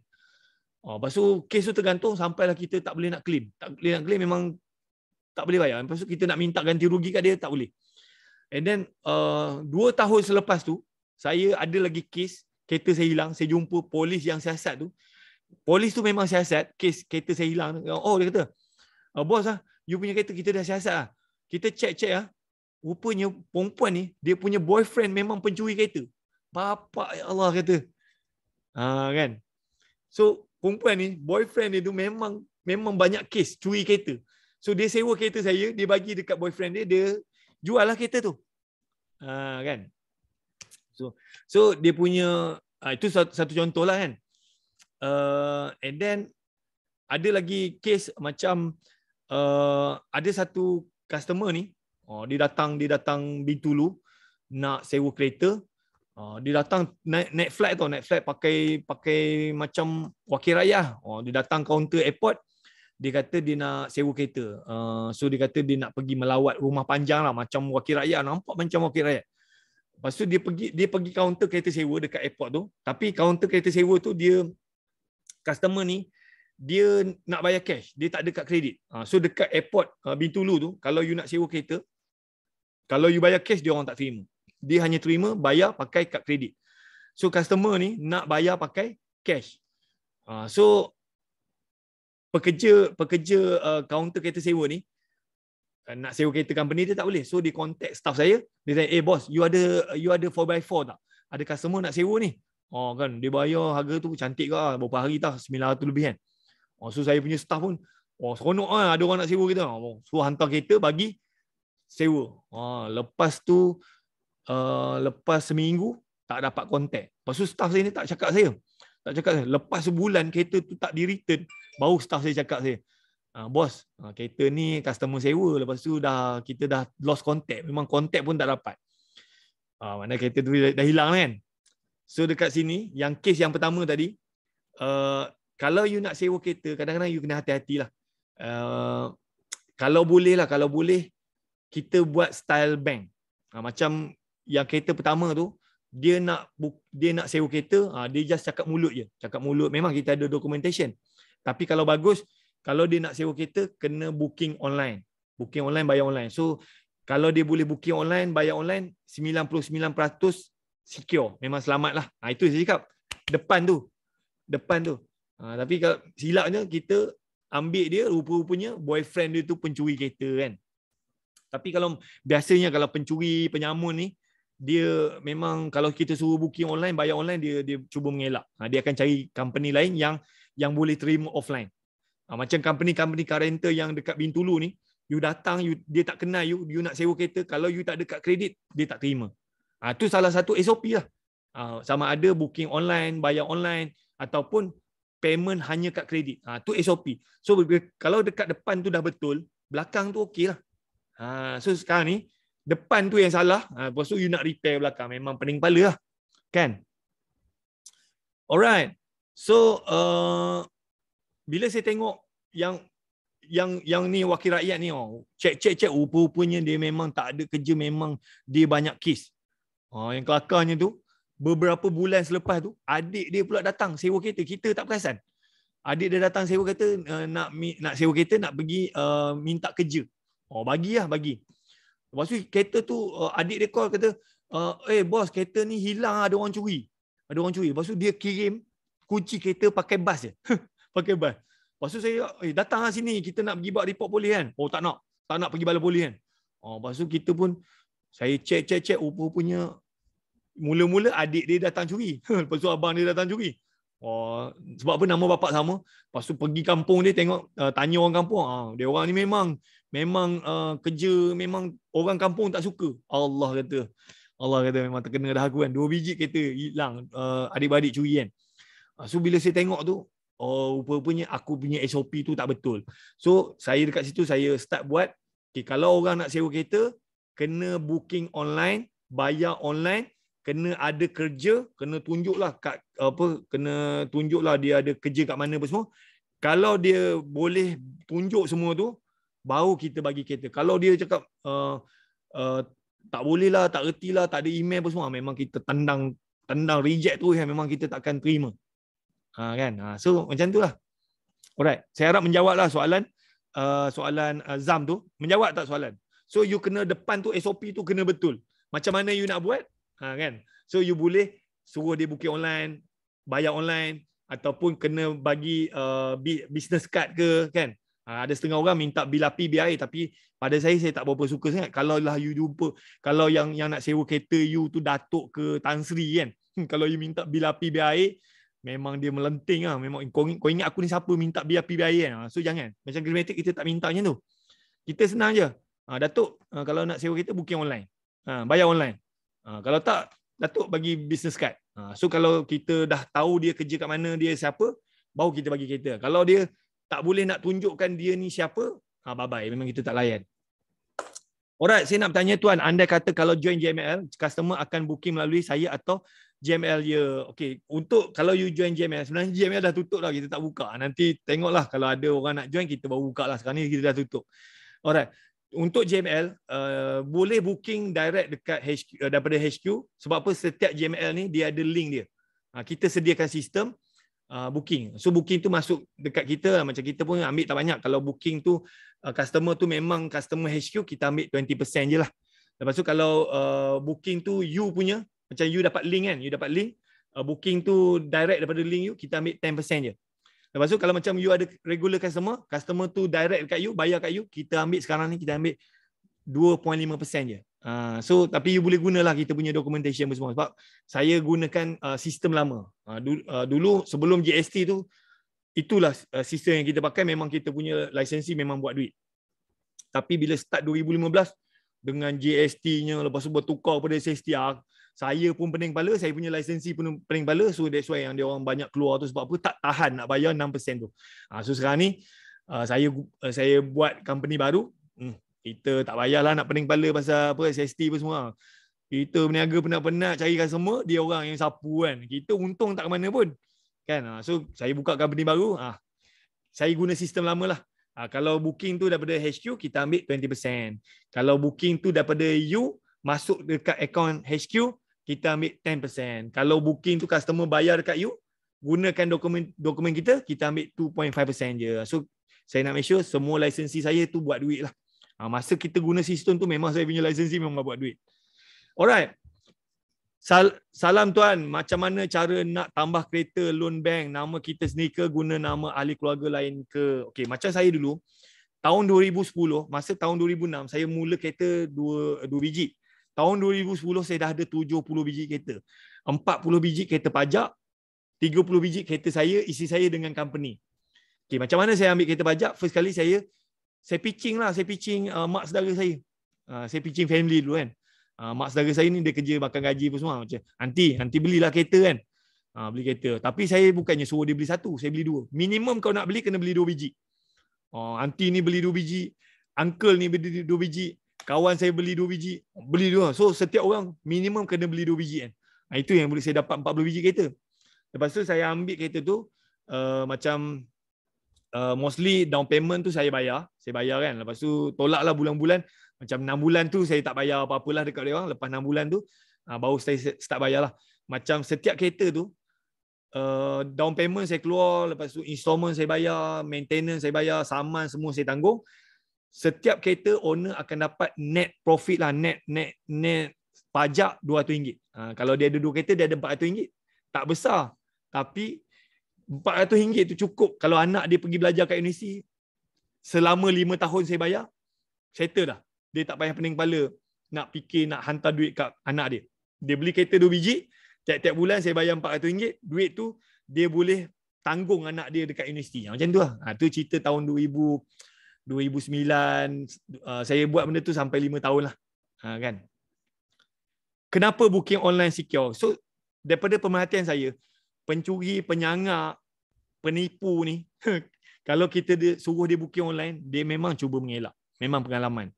A: Lepas tu kes tu tergantung sampailah kita tak boleh nak claim. Tak boleh nak claim memang tak boleh bayar. Lepas tu kita nak minta ganti rugi kat dia, tak boleh. And then uh, dua tahun selepas tu, saya ada lagi kes kereta saya hilang saya jumpa polis yang siasat tu polis tu memang siasat kes kereta saya hilang oh dia kata oh, bos ah you punya kereta kita dah siasat lah. kita check-check ah rupanya perempuan ni dia punya boyfriend memang pencuri kereta bapak ya Allah kata ha kan so perempuan ni boyfriend dia tu memang memang banyak kes curi kereta so dia sewa kereta saya dia bagi dekat boyfriend dia dia jual lah kereta tu ha kan So so dia punya uh, itu satu, satu contoh lah kan. Uh, and then ada lagi case macam uh, ada satu customer ni oh, dia datang dia datang Bintulu nak sewa kereta oh, dia datang naik naik flight tau naik flight pakai pakai macam wakil rakyat oh, dia datang kaunter airport dia kata dia nak sewa kereta uh, so dia kata dia nak pergi melawat rumah panjang lah macam wakil rakyat nampak macam wakil rakyat Lepas tu dia pergi dia pergi kaunter kereta sewa dekat airport tu, tapi kaunter kereta sewa tu dia customer ni dia nak bayar cash, dia tak ada kad kredit. Ha, so dekat airport ha, Bintulu tu kalau you nak sewa kereta kalau you bayar cash dia orang tak terima. Dia hanya terima bayar pakai kad kredit. So customer ni nak bayar pakai cash. Ha, so pekerja pekerja kaunter uh, kereta sewa ni Eh, nak sewa kereta company dia tak boleh. So dia contact staff saya. Dia tanya, "Eh boss, you ada you ada 4x4 tak? Ada customer nak sewa ni." Oh kan, dia bayar harga tu cantik kah? Berapa hari tah? 900 lebih kan. Oh so saya punya staff pun oh seronok ah ada orang nak sewa kita. Oh, so hantar kereta bagi sewa. Oh, lepas tu uh, lepas seminggu tak dapat kontak. pasu staff saya ni tak cakap saya. Tak cakap saya. Lepas sebulan kereta tu tak di return, baru staff saya cakap saya. Ah bos, ah, kereta ni customer sewa. Lepas tu dah kita dah lost contact. Memang contact pun tak dapat. Ah, mana kereta tu dah, dah hilang kan? So dekat sini, yang case yang pertama tadi, uh, kalau you nak sewa kereta, kadang-kadang you kena hati-hatilah. Uh, ah, kalau boleh lah, kalau boleh, kita buat style bank. Ha, macam yang kereta pertama tu, dia nak dia nak sewa kereta, ha, dia just cakap mulut je. Cakap mulut, memang kita ada documentation. Tapi kalau bagus, kalau dia nak sewa kereta kena booking online booking online bayar online so kalau dia boleh booking online bayar online 99% secure memang selamat lah ha, itu saya cakap depan tu depan tu ha, tapi kalau silapnya kita ambil dia rupa-rupanya boyfriend dia tu pencuri kereta kan tapi kalau biasanya kalau pencuri penyamun ni dia memang kalau kita suruh booking online bayar online dia dia cuba mengelak. Ha, dia akan cari company lain yang yang boleh terima offline. Ah, macam company-company car rental yang dekat Bintulu ni, you datang, you, dia tak kenal you, you nak sewa kereta, kalau you tak dekat kredit, dia tak terima. Ha, salah satu SOP lah. Ha, sama ada booking online, bayar online, ataupun payment hanya kat kredit. Ha, SOP. So, kalau dekat depan tu dah betul, belakang tu okey lah. Ha, so, sekarang ni, depan tu yang salah, ha, lepas tu you nak repair belakang, memang pening kepala lah. Kan? Alright. So, uh, bila saya tengok yang yang yang ni wakil rakyat ni oh cek cek cek rupa-rupanya dia memang tak ada kerja memang dia banyak kes. Ha yang kelakarnya tu beberapa bulan selepas tu adik dia pula datang sewa kereta kita tak perasan. Adik dia datang sewa kereta uh, nak nak sewa kereta nak pergi uh, minta kerja. Oh bagilah bagi. Lepas tu kereta tu uh, adik dia call kata uh, eh bos kereta ni hilang lah, ada orang curi. Ada orang curi. Lepas tu dia kirim kunci kereta pakai bas je. pakai bas. Lepas tu saya, eh datanglah sini kita nak pergi buat report polis kan. Oh tak nak. Tak nak pergi bala polis kan. Oh lepas tu kita pun saya check check check rupa-rupanya mula-mula adik dia datang curi. lepas tu abang dia datang curi. Oh sebab apa nama bapak sama? Lepas tu pergi kampung dia tengok uh, tanya orang kampung. Ah dia orang ni memang memang uh, kerja memang orang kampung tak suka. Allah kata. Allah kata memang terkena dah aku kan. Dua biji kereta hilang uh, eh, adik-adik curi kan. Uh, so bila saya tengok tu oh rupanya aku punya SOP tu tak betul. So saya dekat situ saya start buat okay, kalau orang nak sewa kereta kena booking online, bayar online, kena ada kerja, kena tunjuklah kat apa kena tunjuklah dia ada kerja kat mana apa semua. Kalau dia boleh tunjuk semua tu baru kita bagi kereta. Kalau dia cakap uh, uh, tak boleh lah, tak reti lah, tak ada email apa semua, memang kita tendang tendang reject tu yang memang kita takkan terima. Ha, kan? Ha, so macam lah, Alright, saya harap menjawab lah soalan uh, soalan uh, Zam tu. Menjawab tak soalan? So you kena depan tu SOP tu kena betul. Macam mana you nak buat? Ha, kan? So you boleh suruh dia booking online, bayar online ataupun kena bagi uh, business card ke kan? Ha, ada setengah orang minta bil api bil air tapi pada saya saya tak berapa suka sangat kalau lah you jumpa kalau yang yang nak sewa kereta you tu datuk ke tan kan kalau you minta bil api bil air memang dia melenting lah. Memang kau, kau ingat aku ni siapa minta biar PBI kan. Ah. So jangan. Macam kosmetik kita tak minta macam tu. Kita senang je. Ha, Datuk ha, kalau nak sewa kita booking online. Ha, bayar online. Ha, kalau tak, Datuk bagi business card. Ha, so kalau kita dah tahu dia kerja kat mana, dia siapa, baru kita bagi kereta. Kalau dia tak boleh nak tunjukkan dia ni siapa, ha, bye-bye. Memang kita tak layan. Alright, saya nak bertanya tuan, anda kata kalau join JML, customer akan booking melalui saya atau GML ya. Okey, untuk kalau you join GML, sebenarnya GML dah tutup dah, kita tak buka. Nanti tengoklah kalau ada orang nak join kita baru buka lah. Sekarang ni kita dah tutup. Alright. Untuk GML, uh, boleh booking direct dekat HQ uh, daripada HQ sebab apa setiap GML ni dia ada link dia. Uh, kita sediakan sistem uh, booking. So booking tu masuk dekat kita lah. macam kita pun ambil tak banyak. Kalau booking tu uh, customer tu memang customer HQ kita ambil 20% je lah. Lepas tu kalau uh, booking tu you punya macam you dapat link kan you dapat link uh, booking tu direct daripada link you kita ambil 10% je lepas tu kalau macam you ada regular customer customer tu direct dekat you bayar kat you kita ambil sekarang ni kita ambil 2.5% je Uh, so tapi you boleh gunalah kita punya documentation semua sebab saya gunakan uh, sistem lama uh, du, uh, dulu sebelum GST tu itulah uh, sistem yang kita pakai memang kita punya lisensi memang buat duit tapi bila start 2015 dengan GST-nya lepas tu bertukar pada SST saya pun pening kepala, saya punya lisensi pun pening kepala. So that's why yang dia orang banyak keluar tu sebab apa? Tak tahan nak bayar 6% tu. Ha, so sekarang ni uh, saya uh, saya buat company baru, hmm, kita tak lah nak pening kepala pasal apa SST apa semua. Kita berniaga penat-penat cari customer, dia orang yang sapu kan. Kita untung tak ke mana pun. Kan? Ha, so saya buka company baru, ha, saya guna sistem lama lah. Ha, kalau booking tu daripada HQ, kita ambil 20%. Kalau booking tu daripada you, masuk dekat account HQ, kita ambil 10%. Kalau booking tu customer bayar dekat you, gunakan dokumen dokumen kita, kita ambil 2.5% je. So, saya nak make sure semua lisensi saya tu buat duit lah. Ha, masa kita guna sistem tu, memang saya punya lisensi memang buat duit. Alright. Sal- salam tuan, macam mana cara nak tambah kereta loan bank nama kita sendiri ke guna nama ahli keluarga lain ke? Okay, macam saya dulu, tahun 2010, masa tahun 2006, saya mula kereta dua, biji. Tahun 2010 saya dah ada 70 biji kereta. 40 biji kereta pajak, 30 biji kereta saya, isi saya dengan company. Okay, macam mana saya ambil kereta pajak? First kali saya, saya pitching lah, saya pitching uh, mak saudara saya. Uh, saya pitching family dulu kan. Uh, mak saudara saya ni dia kerja makan gaji pun semua. Macam, nanti, nanti belilah kereta kan. Uh, beli kereta. Tapi saya bukannya suruh dia beli satu, saya beli dua. Minimum kau nak beli, kena beli dua biji. Uh, oh, auntie ni beli dua biji. Uncle ni beli dua biji kawan saya beli 2 biji, beli dua. So setiap orang minimum kena beli 2 biji kan. Nah, itu yang boleh saya dapat 40 biji kereta. Lepas tu saya ambil kereta tu uh, macam uh, mostly down payment tu saya bayar, saya bayar kan. Lepas tu tolaklah bulan-bulan macam 6 bulan tu saya tak bayar apa-apalah dekat dia orang. Lepas 6 bulan tu uh, baru saya start bayarlah. Macam setiap kereta tu Uh, down payment saya keluar lepas tu installment saya bayar maintenance saya bayar saman semua saya tanggung setiap kereta owner akan dapat net profit lah net net net pajak RM200. Ha, kalau dia ada dua kereta dia ada RM400. Tak besar tapi RM400 tu cukup kalau anak dia pergi belajar kat universiti selama lima tahun saya bayar settle dah. Dia tak payah pening kepala nak fikir nak hantar duit kat anak dia. Dia beli kereta dua biji, tiap-tiap bulan saya bayar RM400, duit tu dia boleh tanggung anak dia dekat universiti. Ha, macam tu lah. Ha, tu cerita tahun 2009 uh, saya buat benda tu sampai 5 tahun lah ha, kan kenapa booking online secure so daripada pemerhatian saya pencuri penyangak penipu ni kalau kita dia, suruh dia booking online dia memang cuba mengelak memang pengalaman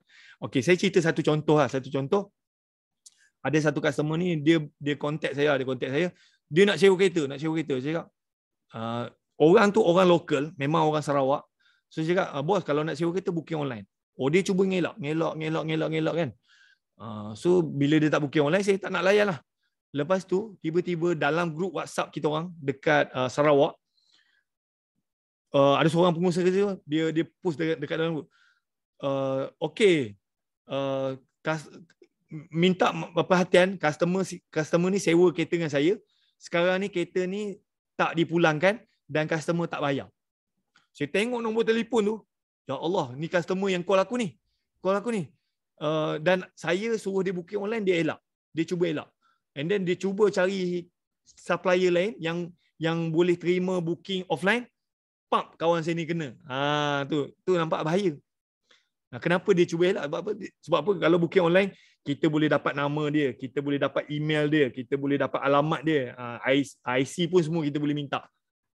A: Okay, saya cerita satu contoh lah. Satu contoh. Ada satu customer ni, dia dia contact saya. Dia contact saya. Dia nak sewa kereta. Nak sewa kereta. Saya cakap, uh, orang tu orang lokal. Memang orang Sarawak. So dia cakap, ah, bos kalau nak sewa kereta booking online. Oh dia cuba ngelak, ngelak, ngelak, ngelak, ngelak kan. Uh, so bila dia tak booking online, saya tak nak layan lah. Lepas tu, tiba-tiba dalam grup WhatsApp kita orang dekat uh, Sarawak, uh, ada seorang pengusaha kereta dia dia post dekat, dekat dalam grup. Uh, okay, uh, kas, minta perhatian customer customer ni sewa kereta dengan saya. Sekarang ni kereta ni tak dipulangkan dan customer tak bayar. Saya tengok nombor telefon tu. Ya Allah, ni customer yang call aku ni. Call aku ni. Uh, dan saya suruh dia booking online, dia elak. Dia cuba elak. And then dia cuba cari supplier lain yang yang boleh terima booking offline. Pak kawan saya ni kena. Ha, tu tu nampak bahaya. Nah, kenapa dia cuba elak? Sebab apa? Sebab apa? Kalau booking online, kita boleh dapat nama dia. Kita boleh dapat email dia. Kita boleh dapat alamat dia. Uh, ah, IC pun semua kita boleh minta.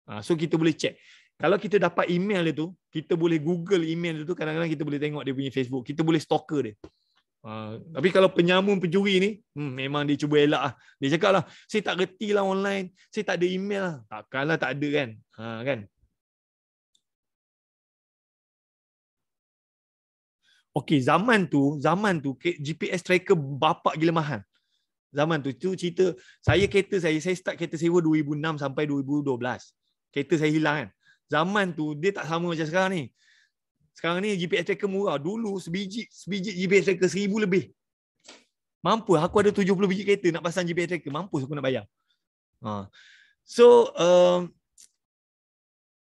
A: Uh, so kita boleh check kalau kita dapat email dia tu, kita boleh google email dia tu, kadang-kadang kita boleh tengok dia punya Facebook, kita boleh stalker dia. Uh, tapi kalau penyamun pencuri ni, hmm, memang dia cuba elak lah. Dia cakap lah, saya tak reti lah online, saya tak ada email lah. Takkanlah tak ada kan. Ha, kan? Okey, zaman tu, zaman tu GPS tracker bapak gila mahal. Zaman tu tu cerita saya kereta saya saya start kereta sewa 2006 sampai 2012. Kereta saya hilang kan zaman tu dia tak sama macam sekarang ni. Sekarang ni GPS tracker murah. Dulu sebiji sebiji GPS tracker seribu lebih. Mampu aku ada tujuh puluh biji kereta nak pasang GPS tracker. Mampu aku nak bayar. Ha. So um,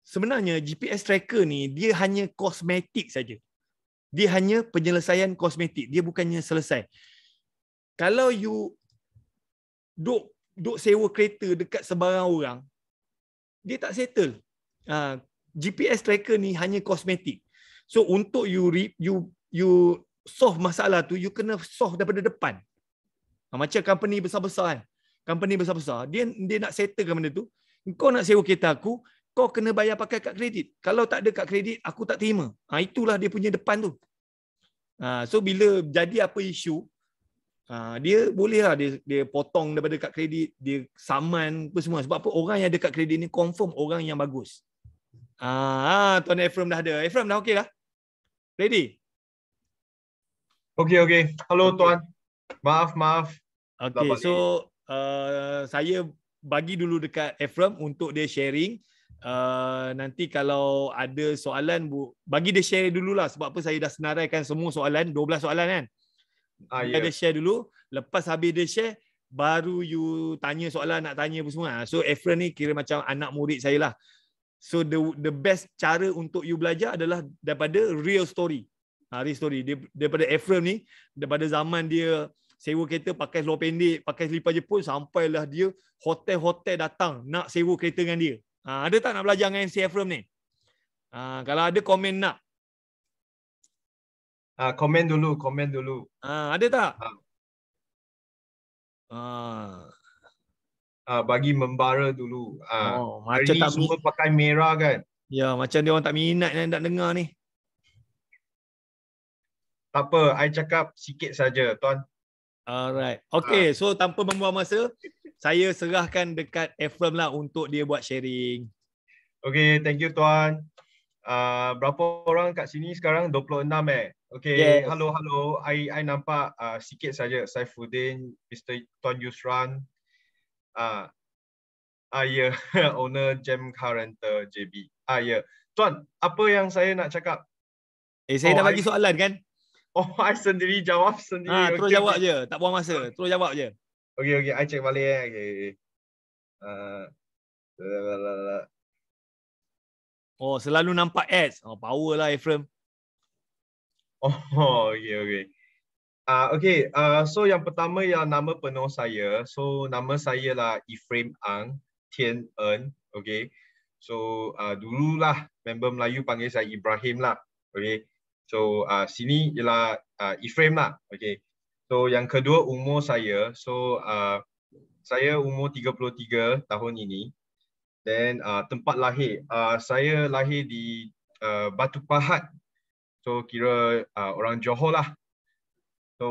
A: sebenarnya GPS tracker ni dia hanya kosmetik saja. Dia hanya penyelesaian kosmetik. Dia bukannya selesai. Kalau you duk duk sewa kereta dekat sebarang orang, dia tak settle. Ah, GPS tracker ni hanya kosmetik. So untuk you rip you you solve masalah tu you kena solve daripada depan. Ha, macam company besar-besar kan. Company besar-besar dia dia nak settlekan benda tu. Kau nak sewa kereta aku, kau kena bayar pakai kad kredit. Kalau tak ada kad kredit, aku tak terima. Ha, itulah dia punya depan tu. Ha, so bila jadi apa isu, ha, dia boleh lah dia, dia potong daripada kad kredit, dia saman apa semua. Sebab apa? Orang yang ada kad kredit ni confirm orang yang bagus. Ah, ah Tuan Ephraim dah ada. Ephraim dah okey dah? Ready?
B: Okey, okey. Hello okay. Tuan. Maaf, maaf.
A: Okey, so uh, saya bagi dulu dekat Ephraim untuk dia sharing. Uh, nanti kalau ada soalan, bu, bagi dia share dulu lah. sebab apa saya dah senaraikan semua soalan, 12 soalan kan? Ah, yeah. dia share dulu. Lepas habis dia share, baru you tanya soalan nak tanya apa semua. Ah, so Efren ni kira macam anak murid saya lah. So the the best cara untuk you belajar adalah daripada real story. Ha, real story. Dia, daripada Ephraim ni, daripada zaman dia sewa kereta pakai seluar pendek, pakai selipar Jepun, sampailah dia hotel-hotel datang nak sewa kereta dengan dia. Ha, ada tak nak belajar dengan MC Ephraim ni? Ha, kalau ada, komen nak.
B: Ah, komen dulu, komen dulu.
A: Ha, ada tak? Ah.
B: Ha uh, bagi membara dulu. Uh, oh, macam tak semua min- pakai
A: merah kan. Ya, macam dia orang tak minat yang nak dengar ni. Tak apa, saya cakap sikit saja, tuan. Alright. Okay, uh. so tanpa membuang masa, saya serahkan dekat Efrem lah untuk dia buat sharing.
B: Okay, thank you tuan. Uh, berapa orang kat sini sekarang? 26 eh. Okay, hello, hello. I, I nampak uh, sikit saja Saifuddin, Mr. Tuan Yusran, 啊啊 ya ah. ah, owner Jam Carter JB. Ah ya. Tuan, apa yang saya nak cakap?
A: Eh saya oh, dah bagi soalan
B: kan? Oh, I sendiri jawab sendiri. Ah, terus okay. jawab je. Tak buang masa. Terus jawab je. okay, okey, I check balik eh. Okey. Uh, oh, selalu nampak ads. Oh, power lah Ephraim. Oh, okay, okey. Ah uh, okay, uh, so yang pertama yang nama penuh saya, so nama saya lah Ephraim Ang Tian En, okay. So ah uh, dulu lah member Melayu panggil saya Ibrahim lah, okay. So ah uh, sini ialah ah uh, Ephraim lah, okay. So yang kedua umur saya, so ah uh, saya umur 33 tahun ini. Then ah uh, tempat lahir, ah uh, saya lahir di uh, Batu Pahat. So kira uh, orang Johor lah, So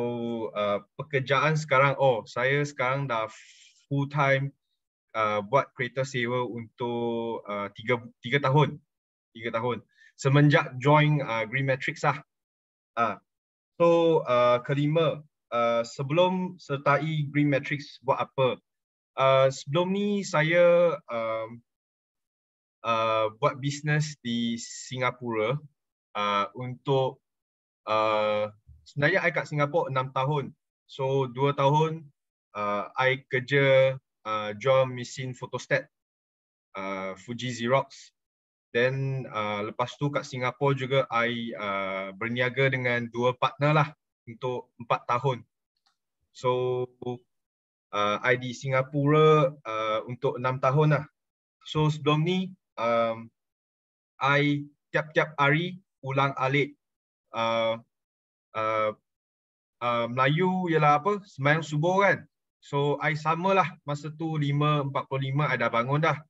B: uh, pekerjaan sekarang, oh saya sekarang dah full time uh, buat kereta sewa untuk uh, tiga, tiga tahun. Tiga tahun. Semenjak join uh, Green Matrix lah. Uh, so uh, kelima, uh, sebelum sertai Green Matrix buat apa? Uh, sebelum ni saya um, uh, buat bisnes di Singapura uh, untuk uh, sebenarnya I kat Singapura 6 tahun. So 2 tahun uh, I kerja uh, jual mesin photostat uh, Fuji Xerox. Then uh, lepas tu kat Singapura juga I uh, berniaga dengan dua partner lah untuk 4 tahun. So uh, I di Singapura uh, untuk 6 tahun lah. So sebelum ni um, I tiap-tiap hari ulang alik uh, Uh, uh, Melayu ialah apa sembahyang subuh kan so I samalah masa tu 5.45 I dah bangun dah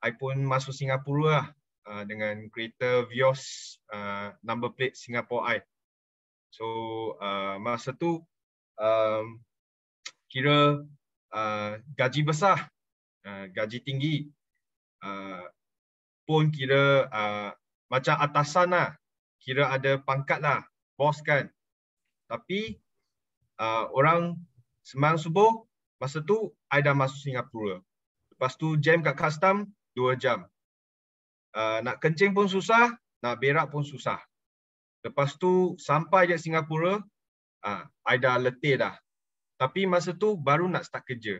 B: I pun masuk Singapura lah uh, dengan kereta Vios uh, number plate Singapore I so uh, masa tu um, kira uh, gaji besar uh, gaji tinggi uh, pun kira uh, macam atasan lah kira ada pangkat lah bos kan. Tapi uh, orang semang subuh, masa tu I dah masuk Singapura. Lepas tu jam kat custom 2 jam. Uh, nak kencing pun susah, nak berak pun susah. Lepas tu sampai je Singapura, uh, I dah letih dah. Tapi masa tu baru nak start kerja.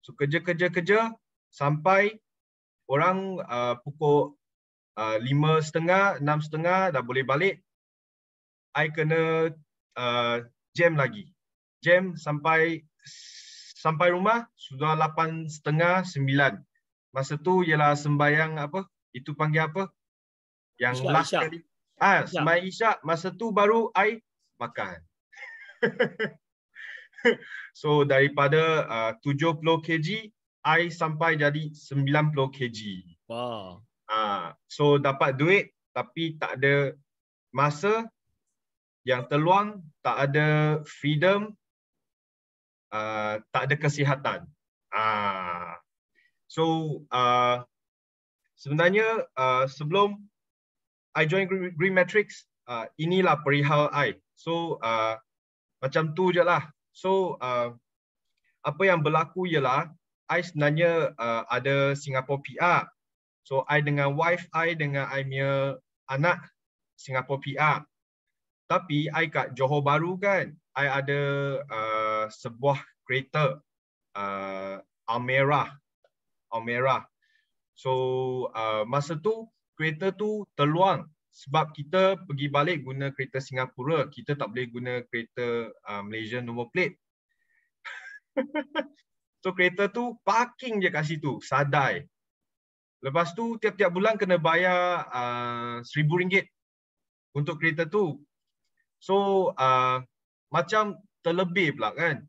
B: So kerja-kerja-kerja sampai orang uh, pukul uh, 5.30, 6.30 dah boleh balik. I kena uh, jam lagi. Jam sampai sampai rumah sudah lapan setengah sembilan. Masa tu ialah sembahyang apa? Itu panggil apa? Yang isyak, last kali. Ah, isyak. sembahyang Isyak masa tu baru I makan. so daripada uh, tujuh puluh kg I sampai jadi sembilan puluh kg. Wow. Ah, uh, ha, so dapat duit tapi tak ada masa yang terluang tak ada freedom uh, tak ada kesihatan uh, so uh, sebenarnya uh, sebelum I join Green, Green Metrics uh, inilah perihal I so uh, macam tu je lah so uh, apa yang berlaku ialah I sebenarnya uh, ada Singapore PR so I dengan wife I dengan I punya anak Singapore PR tapi I kat Johor Baru kan, I ada uh, sebuah kereta uh, Almera. Almera. So uh, masa tu kereta tu terluang sebab kita pergi balik guna kereta Singapura, kita tak boleh guna kereta uh, Malaysia nombor plate. so kereta tu parking je kat situ, sadai. Lepas tu tiap-tiap bulan kena bayar uh, RM1000 untuk kereta tu So uh, macam terlebih pula kan.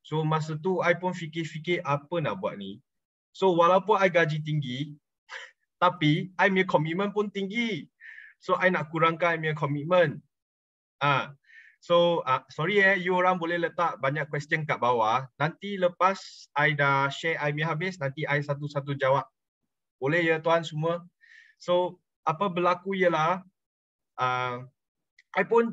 B: So masa tu I pun fikir-fikir apa nak buat ni. So walaupun I gaji tinggi, tapi I punya commitment pun tinggi. So I nak kurangkan I punya commitment. Ah, uh, So uh, sorry eh, you orang boleh letak banyak question kat bawah. Nanti lepas I dah share I punya habis, nanti I satu-satu jawab. Boleh ya tuan semua? So apa berlaku ialah, uh, I pun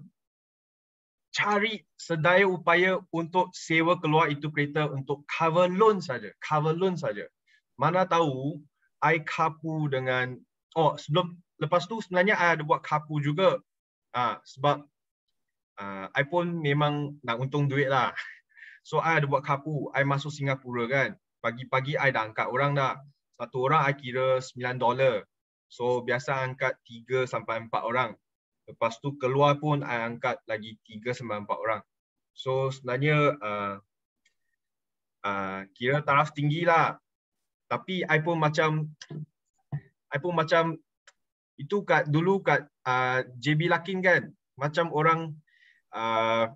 B: cari sedaya upaya untuk sewa keluar itu kereta untuk cover loan saja, cover loan saja. Mana tahu I kapu dengan oh sebelum lepas tu sebenarnya I ada buat kapu juga. Ah sebab ah I pun memang nak untung duit lah. So I ada buat kapu, I masuk Singapura kan. Pagi-pagi I dah angkat orang dah. Satu orang I kira 9 So biasa angkat 3 sampai 4 orang. Lepas tu keluar pun I angkat lagi 394 orang. So sebenarnya uh, uh, kira taraf tinggi lah. Tapi I pun macam I pun macam itu kat dulu kat uh, JB Larkin kan macam orang uh,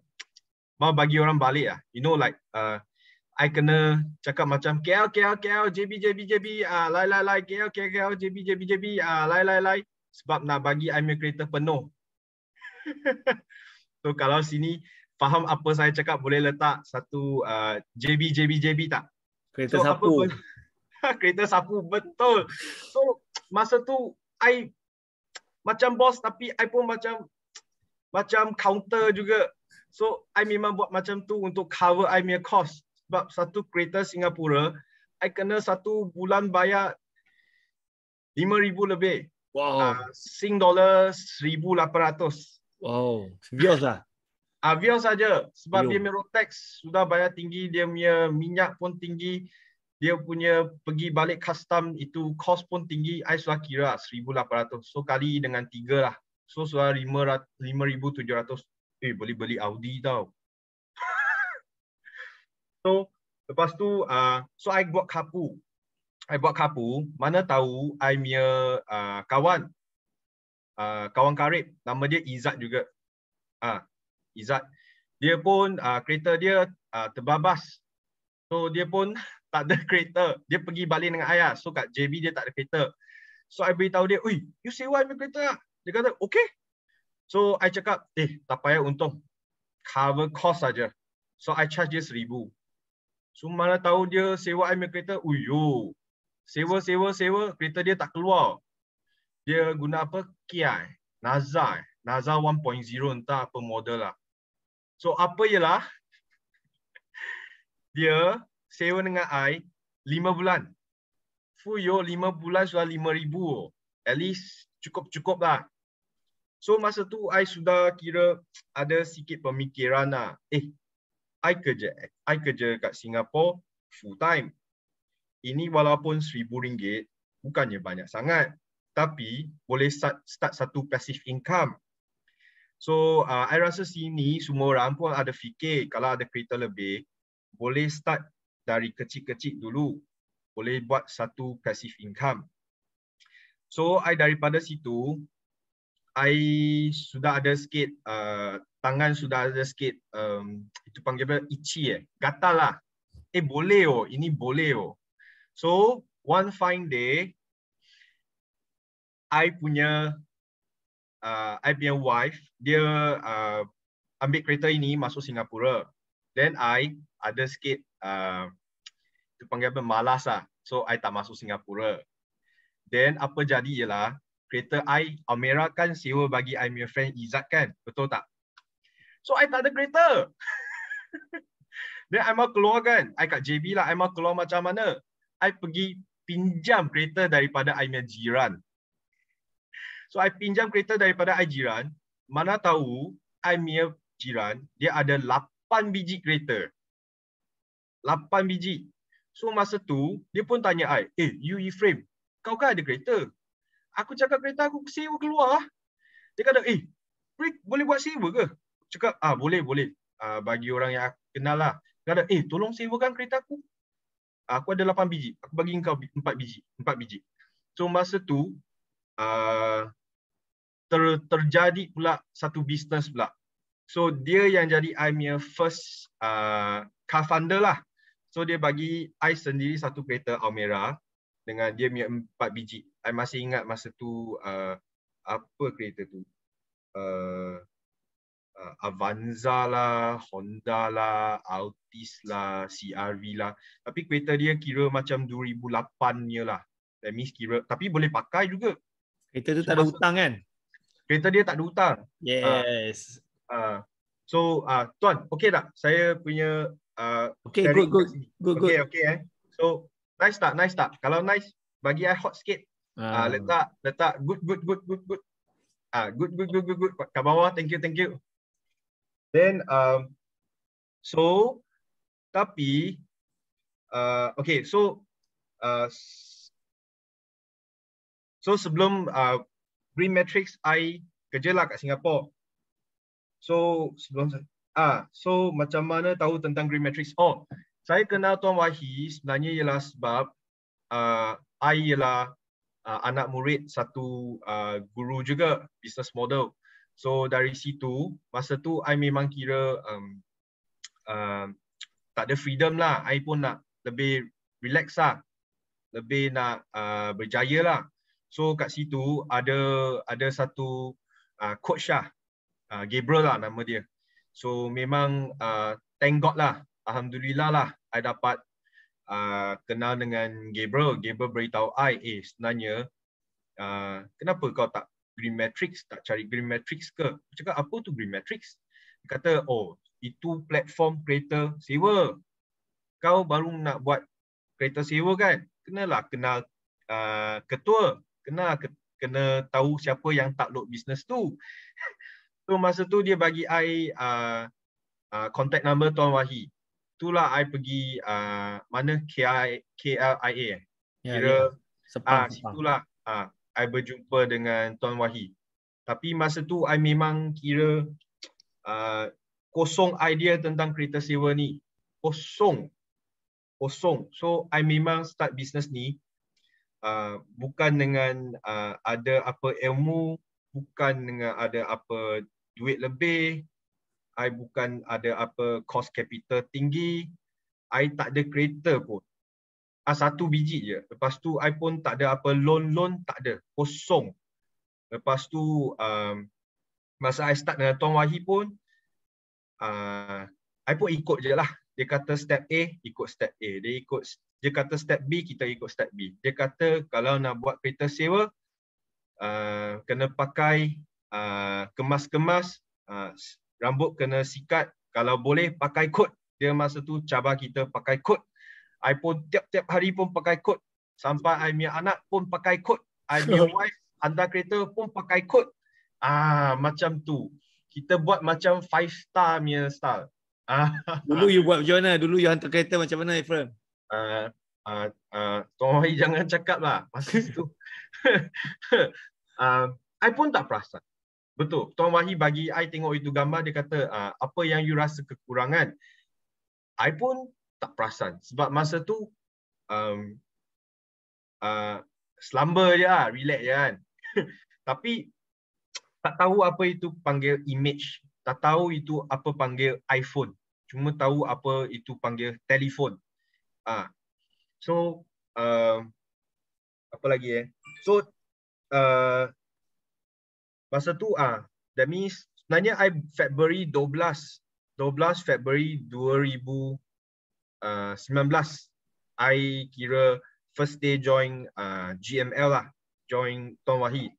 B: mau bagi orang balik lah. You know like uh, I kena cakap macam KL, KL, KL, JB, JB, JB, uh, lai, lai, lai, KL, KL, KL, JB, JB, JB, uh, lai, lai, lai. Sebab nak bagi I punya kereta penuh. so kalau sini faham apa saya cakap boleh letak satu uh, JB JB JB tak? Kereta so, sapu. Apa, kereta sapu betul. So masa tu I macam bos tapi I pun macam macam counter juga. So I memang buat macam tu untuk cover I punya cost. Sebab satu kereta Singapura I kena satu bulan bayar 5000 lebih. Wow. Uh, Sing dollar 1800. Wow, bios lah. Ah, bios saja sebab Bio. dia punya tax sudah bayar tinggi, dia punya minyak pun tinggi, dia punya pergi balik custom itu cost pun tinggi, I sudah kira 1800. Lah, so kali dengan tiga lah. So sudah 5700. Eh, boleh beli Audi tau. so, lepas tu, uh, so I buat kapu. I buat kapu, mana tahu I punya uh, kawan Ah, kawan karib nama dia Izat juga. Ah uh, Izat dia pun uh, kereta dia uh, terbabas. So dia pun tak ada kereta. Dia pergi balik dengan ayah. So kat JB dia tak ada kereta. So I beritahu dia, "Ui, you sewa punya kereta tak?" Dia kata, "Okay." So I cakap, "Eh, tak payah untung. Cover cost saja." So I charge dia seribu. So mana tahu dia sewa punya kereta, "Uyo." Sewa, sewa, sewa, kereta dia tak keluar dia guna apa? Kiai, Nazar, Nazar 1.0 entah apa model lah. So apa ialah dia sewa dengan I 5 bulan. yo 5 bulan sudah 5000. Oh. At least cukup-cukup lah. So masa tu I sudah kira ada sikit pemikiran lah. Eh, I kerja, I kerja kat Singapore full time. Ini walaupun RM1,000, bukannya banyak sangat tapi boleh start, start satu passive income. So, uh, I rasa sini semua orang pun ada fikir kalau ada kereta lebih, boleh start dari kecil-kecil dulu. Boleh buat satu passive income. So, I daripada situ, I sudah ada sikit, uh, tangan sudah ada sikit, um, itu panggil apa, itchy eh. Gatal lah. Eh, boleh oh. Ini boleh oh. So, one fine day, I punya uh, I punya wife dia uh, ambil kereta ini masuk Singapura. Then I ada sikit uh, panggil apa malas lah. So I tak masuk Singapura. Then apa jadi ialah kereta I Almera kan sewa bagi I punya friend Izzat kan. Betul tak? So I tak ada kereta. Then I mau keluar kan. I kat JB lah. I mau keluar macam mana. I pergi pinjam kereta daripada I punya jiran. So I pinjam kereta daripada I jiran. Mana tahu I punya jiran dia ada 8 biji kereta. 8 biji. So masa tu dia pun tanya I, "Eh, you E-frame, kau kan ada kereta?" Aku cakap kereta aku sewa keluar. Dia kata, "Eh, Rick, boleh buat sewa ke?" Cakap, "Ah, boleh, boleh." Ah, bagi orang yang aku kenal lah. Dia kata, "Eh, tolong sewakan kereta aku." Ah, aku ada 8 biji. Aku bagi kau 4 biji, 4 biji. So masa tu uh, ter, terjadi pula satu bisnes pula. So dia yang jadi I punya first uh, car funder lah. So dia bagi I sendiri satu kereta Almera dengan dia punya empat biji. I masih ingat masa tu uh, apa kereta tu. Uh, uh, Avanza lah, Honda lah, Altis lah, CRV lah. Tapi kereta dia kira macam 2008 nya lah. That means kira, tapi boleh pakai juga.
A: Kereta tu so, tak ada hutang kan? kereta dia tak ada hutang.
B: Yes. Uh, uh, so uh, tuan, okey tak? Saya punya uh, okay, good, good, good, good. Okay, okay, eh. So nice tak? Nice tak? Kalau nice, bagi I hot sikit. Uh. Uh, letak, letak good, good, good, good, good. Ah, uh, good, good, good, good, good. Kat bawah, thank you, thank you. Then, um, so, tapi, uh, okay, so, uh, so sebelum uh, Green Matrix I lah kat Singapore. So sebelum ah so macam mana tahu tentang Green Matrix? Oh, saya kenal Tuan Wahi sebenarnya ialah sebab ah uh, I ialah uh, anak murid satu uh, guru juga business model. So dari situ masa tu I memang kira um, uh, tak ada freedom lah. I pun nak lebih relax lah. Lebih nak uh, berjaya lah. So kat situ ada ada satu uh, coach lah, uh, Gabriel lah nama dia. So memang uh, thank God lah, Alhamdulillah lah, I dapat uh, kenal dengan Gabriel. Gabriel beritahu I, eh sebenarnya uh, kenapa kau tak Green Matrix, tak cari Green Matrix ke? Aku cakap apa tu Green Matrix? Dia kata, oh itu platform kereta sewa. Kau baru nak buat kereta sewa kan? Kenalah kenal uh, ketua kena kena tahu siapa yang tak takluk business tu. So masa tu dia bagi ai uh, uh, contact number Tuan Wahi. Itulah ai pergi uh, mana KI, KLIA. Eh? Ya, Kira
C: ya. ah, situlah
B: ah, ai berjumpa dengan Tuan Wahi. Tapi masa tu ai memang kira uh, kosong idea tentang kereta sewa ni. Kosong. Kosong. So ai memang start business ni Uh, bukan dengan uh, ada apa ilmu, bukan dengan ada apa duit lebih, I bukan ada apa cost capital tinggi, I tak ada kereta pun. Ah satu biji je. Lepas tu I pun tak ada apa loan-loan, tak ada. Kosong. Lepas tu um, masa I start dengan Tuan Wahi pun, uh, I pun ikut je lah. Dia kata step A, ikut step A. Dia ikut dia kata step B kita ikut step B dia kata kalau nak buat kereta sewa uh, kena pakai uh, kemas-kemas uh, rambut kena sikat kalau boleh pakai kod dia masa tu cabar kita pakai kod I pun tiap-tiap hari pun pakai kod sampai I punya anak pun pakai kod I punya wife hantar kereta pun pakai kod ah macam tu kita buat macam five star punya style ah. dulu you buat macam mana dulu you hantar kereta macam mana Ephraim uh, uh, Tuan jangan cakap lah masa itu. uh, ah, I pun tak perasan. Betul. Tuan Wahi bagi I tengok itu gambar, dia kata, uh, apa yang you rasa kekurangan? I pun tak perasan. Sebab masa tu, um, uh, ah, selamba je lah, relax je kan. Tapi, tak tahu apa itu panggil image. Tak tahu itu apa panggil iPhone. Cuma tahu apa itu panggil telefon. Ah, so uh, apa lagi eh? So uh, masa tu ah, that means nanya I February 12, 12 February 2000 uh, 19 I kira first day join uh, GML lah join Tuan Wahid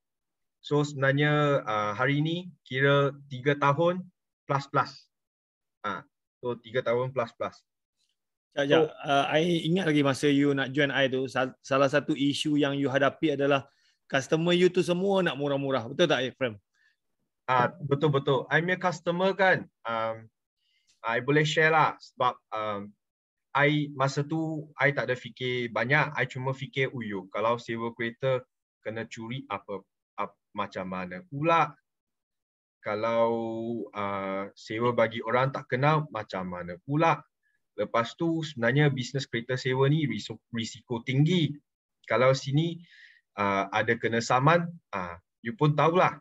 B: so sebenarnya uh, hari ini kira 3 tahun plus plus ah uh, so 3 tahun plus plus Sekejap, sekejap.
A: Oh. Uh, I ingat lagi masa you nak join I tu, salah satu isu yang you hadapi adalah customer you tu semua nak murah-murah. Betul tak, Efrem? Ah uh, Betul-betul. I punya customer kan,
B: um, I boleh share lah sebab um, I masa tu I tak ada fikir banyak. I cuma fikir, uyo, kalau sewa kereta kena curi apa, apa macam mana pula. Kalau uh, sewa bagi orang tak kenal macam mana pula. Lepas tu sebenarnya bisnes kereta sewa ni risiko, risiko tinggi. Kalau sini uh, ada kena saman, uh, you pun tahulah.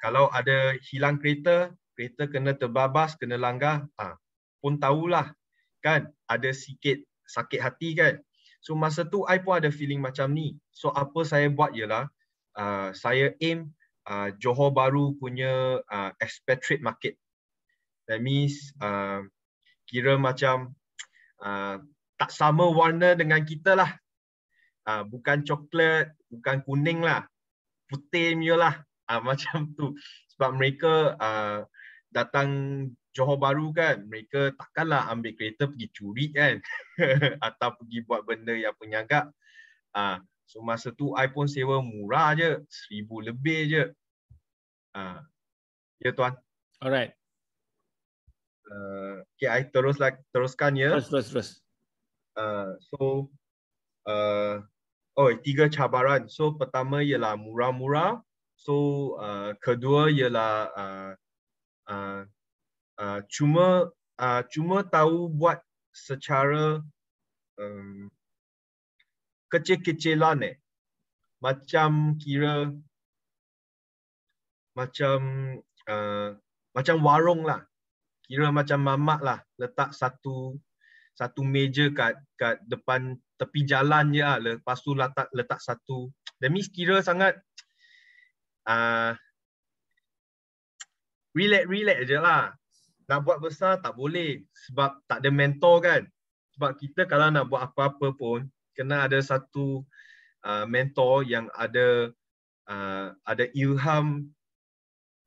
B: Kalau ada hilang kereta, kereta kena terbabas, kena langgar, uh, pun tahulah. Kan? Ada sikit sakit hati kan? So masa tu I pun ada feeling macam ni. So apa saya buat ialah uh, saya aim uh, Johor Baru punya uh, expatriate market. That means uh, kira macam Ah, tak sama warna dengan kita lah. Uh, bukan coklat, bukan kuning lah. Putih punya lah. Uh, macam tu. Sebab mereka uh, datang Johor Baru kan, mereka takkanlah ambil kereta pergi curi kan. Atau pergi buat benda yang penyagak. Uh, so masa tu iPhone sewa murah je. Seribu lebih je. Uh, ya tuan. Alright uh, okay, I terus lah, teruskan ya. Terus, terus, terus. Uh, so, uh, oh, tiga cabaran. So, pertama ialah murah-murah. So, uh, kedua ialah uh, uh, uh, cuma uh, cuma tahu buat secara um, kecil-kecilan eh. Macam kira macam uh, macam warung lah kira macam mamak lah letak satu satu meja kat kat depan tepi jalan je lah. Lepas tu letak, letak satu. That means kira sangat uh, ah, relax-relax je lah. Nak buat besar tak boleh sebab tak ada mentor kan. Sebab kita kalau nak buat apa-apa pun kena ada satu uh, mentor yang ada uh, ada ilham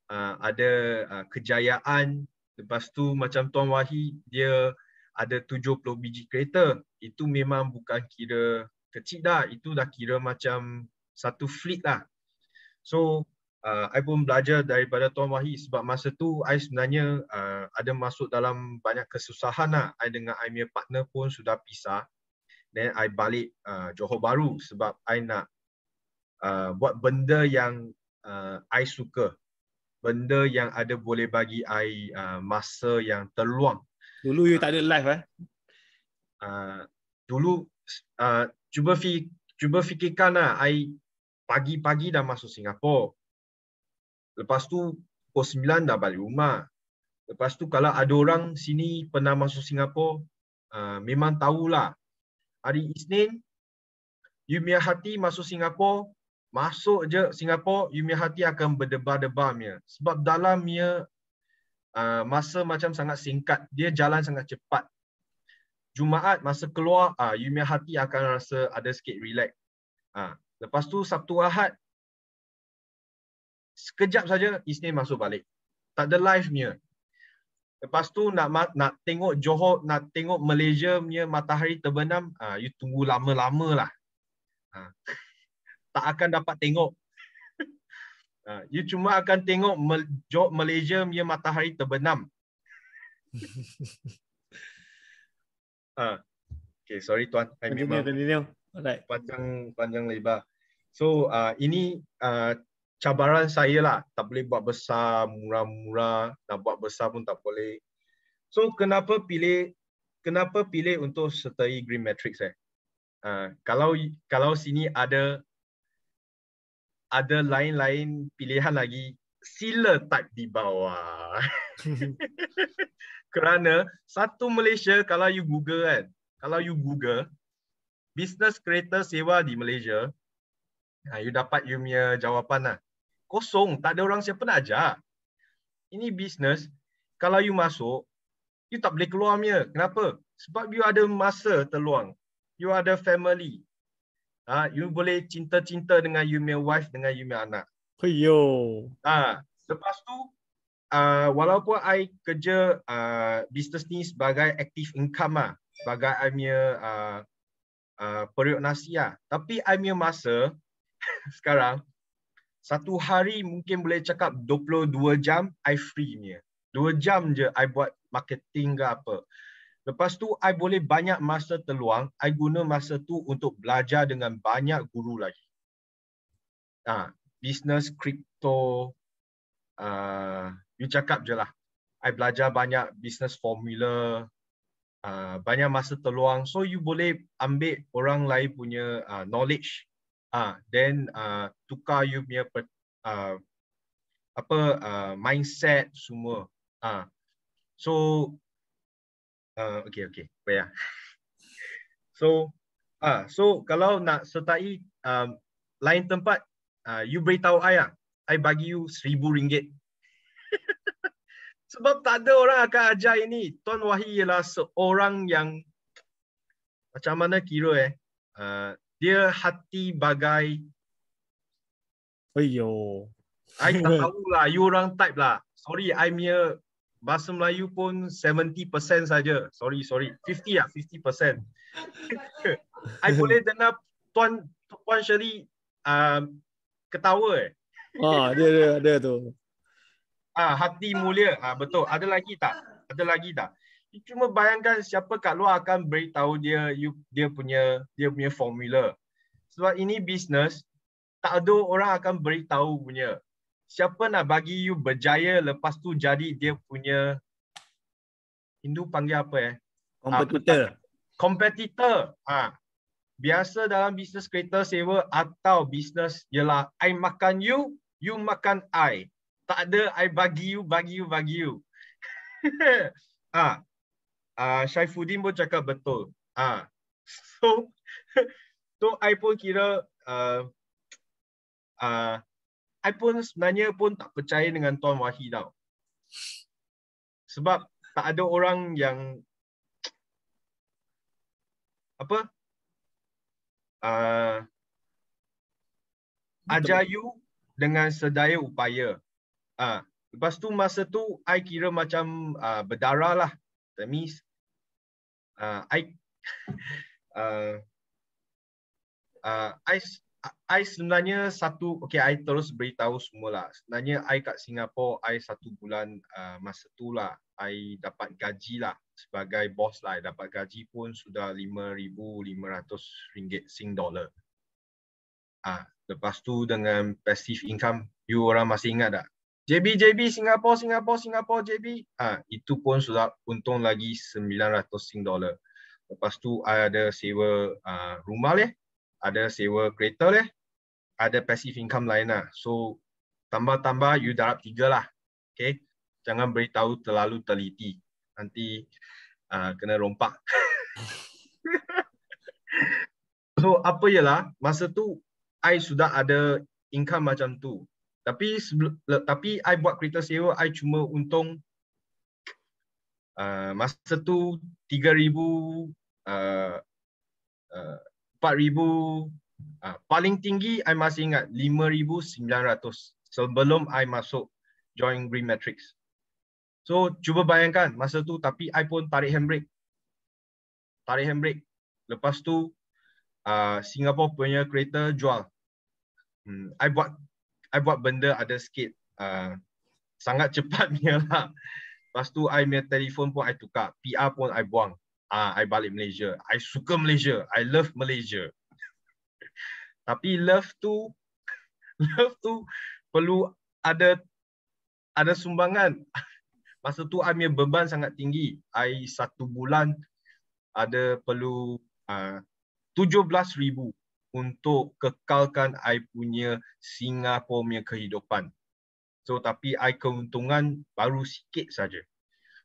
B: uh, ada uh, kejayaan Lepas tu macam Tuan Wahi dia ada 70 biji kereta. Itu memang bukan kira kecil dah. Itu dah kira macam satu fleet lah. So uh, I pun belajar daripada Tuan Wahi sebab masa tu I sebenarnya uh, ada masuk dalam banyak kesusahan lah. I dengan I punya partner pun sudah pisah. Then I balik uh, Johor Bahru sebab I nak uh, buat benda yang uh, I suka benda yang ada boleh bagi ai uh, masa yang terluang. Dulu you uh, tak ada live eh? Uh, dulu, uh, cuba, fi, cuba fikirkan lah, ai pagi-pagi dah masuk Singapura. Lepas tu, pukul 9 dah balik rumah. Lepas tu kalau ada orang sini pernah masuk Singapura, uh, memang tahulah. Hari Isnin, you punya hati masuk Singapura, masuk je Singapura, you punya hati akan berdebar-debar punya. Sebab dalam dia uh, masa macam sangat singkat, dia jalan sangat cepat. Jumaat masa keluar, uh, you punya hati akan rasa ada sikit relax. Uh, lepas tu Sabtu Ahad, sekejap saja Isnin masuk balik. Tak ada live punya. Lepas tu nak nak tengok Johor, nak tengok Malaysia punya matahari terbenam, uh, you tunggu lama-lama lah. Uh tak akan dapat tengok. you ah, cuma akan tengok Malaysia punya matahari terbenam. Ah. okay, sorry tuan. I memang Alright. panjang panjang lebar. So, uh, ini uh, cabaran saya lah. Tak boleh buat besar, murah-murah, nak buat besar pun tak boleh. So, kenapa pilih kenapa pilih untuk setai green matrix eh? Uh, kalau kalau sini ada ada lain-lain pilihan lagi sila tak di bawah kerana satu Malaysia kalau you google kan kalau you google business creator sewa di Malaysia nah, ha, you dapat you punya jawapan lah kosong tak ada orang siapa nak ajar ini business kalau you masuk you tak boleh keluar punya kenapa sebab you ada masa terluang you ada family Ha, you boleh cinta-cinta dengan you punya wife, dengan you punya anak. Yo. Ha, lepas tu, uh, walaupun I kerja uh, business ni sebagai active income ah, Sebagai I punya uh, uh, periuk nasi lah. Tapi I punya masa sekarang, satu hari mungkin boleh cakap 22 jam, I free punya. 2 jam je I buat marketing ke apa. Lepas tu, I boleh banyak masa terluang. I guna masa tu untuk belajar dengan banyak guru lagi. Ha, business, crypto, uh, you cakap je lah. I belajar banyak business formula, uh, banyak masa terluang. So, you boleh ambil orang lain punya uh, knowledge. Uh, then, uh, tukar you punya per, uh, apa uh, mindset semua. Uh, so, Ah, okay, okay. boleh. yeah. So, ah, uh, so kalau nak sertai um, lain tempat, uh, you beritahu ayah. lah. I bagi you seribu ringgit. Sebab tak ada orang akan ajar ini. Tuan Wahi ialah seorang yang macam mana kira eh. Uh, dia hati bagai.
A: ayoh.
B: I tak tahu lah. You orang type lah. Sorry, I mere bahasa Melayu pun 70% saja. Sorry, sorry. 50 ya, 50%. I boleh dengar tuan tuan Sherry um, ketawa eh.
A: Ah, dia ada ada tu.
B: Ah, hati mulia. Ah, betul. Ada lagi tak? Ada lagi tak? Cuma bayangkan siapa kat luar akan beritahu dia you, dia punya dia punya formula. Sebab ini bisnes, tak ada orang akan beritahu punya siapa nak bagi you berjaya lepas tu jadi dia punya Hindu panggil apa eh?
C: Kompetitor. Ah,
B: kompetitor. Ha. Biasa dalam bisnes kereta sewa atau bisnes ialah I makan you, you makan I. Tak ada I bagi you, bagi you, bagi you. ha. Uh, Syaifuddin pun cakap betul. Ha. So, tu so I pun kira uh, uh, I pun sebenarnya pun tak percaya dengan Tuan Wahid tau. Sebab tak ada orang yang apa ah, uh, ajar you dengan sedaya upaya. Ah, uh, lepas tu masa tu I kira macam uh, berdarah lah. That means uh, I uh, uh, I I sebenarnya satu, okay, I terus beritahu semua lah. Sebenarnya I kat Singapura, I satu bulan uh, masa tu lah, I dapat gaji lah sebagai bos lah. I dapat gaji pun sudah RM5,500 Sing Dollar. Ah, lepas tu dengan passive income, you orang masih ingat tak? JB, JB, Singapura, Singapura, Singapura, JB. Ah, itu pun sudah untung lagi RM900 Sing Dollar. Lepas tu I ada sewa uh, rumah leh, ada sewa kereta leh, ada passive income lain lah. So, tambah-tambah you darab tiga lah. Okay. Jangan beritahu terlalu teliti. Nanti uh, kena rompak. so, apa ialah, masa tu I sudah ada income macam tu. Tapi sebelum, tapi I buat kereta sewa, I cuma untung uh, masa tu 3,000 uh, uh, 4000 uh, ah, paling tinggi I masih ingat 5900 sebelum I masuk join Green Matrix. So cuba bayangkan masa tu tapi I pun tarik handbrake. Tarik handbrake. Lepas tu uh, Singapore punya kereta jual. Hmm, I buat I buat benda ada sikit uh, sangat cepatnya lah. Lepas tu I punya telefon pun I tukar. PR pun I buang ah uh, I balik Malaysia. I suka Malaysia. I love Malaysia. Tapi love tu love tu perlu ada ada sumbangan. Masa tu I punya beban sangat tinggi. I satu bulan ada perlu ah, uh, 17,000 untuk kekalkan I punya Singapura punya kehidupan. So tapi I keuntungan baru sikit saja.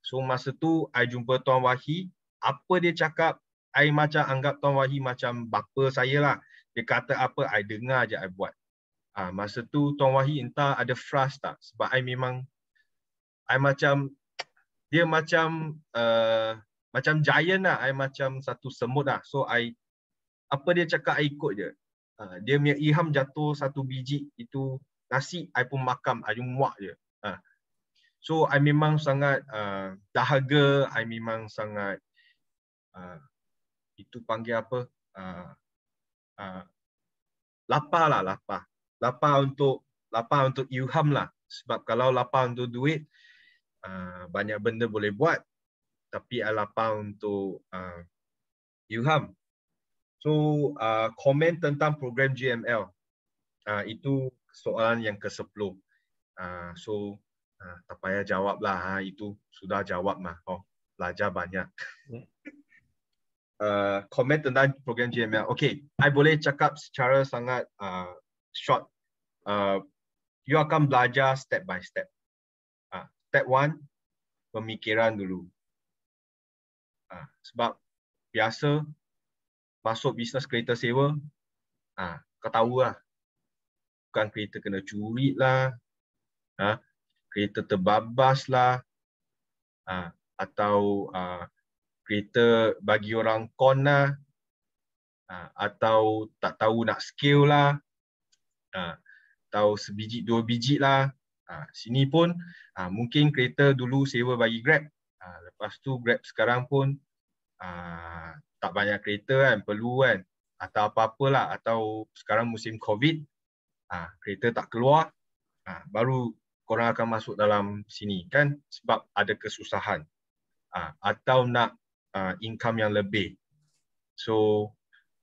B: So masa tu I jumpa Tuan Wahid apa dia cakap I macam anggap Tuan Wahid macam bapa saya lah. Dia kata apa, I dengar je I buat. Ha, masa tu Tuan Wahid entah ada frust tak? Sebab I memang, I macam, dia macam, uh, macam giant lah. I macam satu semut lah. So I, apa dia cakap, I ikut je. Uh, dia punya iham jatuh satu biji itu nasi, I pun makam, I muak je. Ha. So I memang sangat uh, dahaga, I memang sangat Ah, itu panggil apa? Uh, uh, lapar lah, lapar. Lapar untuk lapar untuk ilham lah. Sebab kalau lapar untuk duit, uh, banyak benda boleh buat. Tapi uh, lapar untuk uh, ilham. So, komen uh, tentang program GML. Uh, itu soalan yang ke-10. Uh, so, uh, tak payah jawab lah. Ha, itu sudah jawab lah. Oh, belajar banyak. Yeah uh, komen tentang program GML. Okay, I boleh cakap secara sangat uh, short. Uh, you akan belajar step by step. Uh, step one, pemikiran dulu. Uh, sebab biasa masuk bisnes kereta sewa, uh, kau tahu lah. Bukan kereta kena curi lah. Uh, kereta terbabas lah. Uh, atau uh, kereta bagi orang con lah ha, atau tak tahu nak scale lah ha, atau sebiji dua biji lah ha, sini pun ha, mungkin kereta dulu sewa bagi grab ha, lepas tu grab sekarang pun ha, tak banyak kereta kan perlu kan atau apa-apalah atau sekarang musim covid ha, kereta tak keluar ha, baru korang akan masuk dalam sini kan sebab ada kesusahan ha, atau nak uh, income yang lebih. So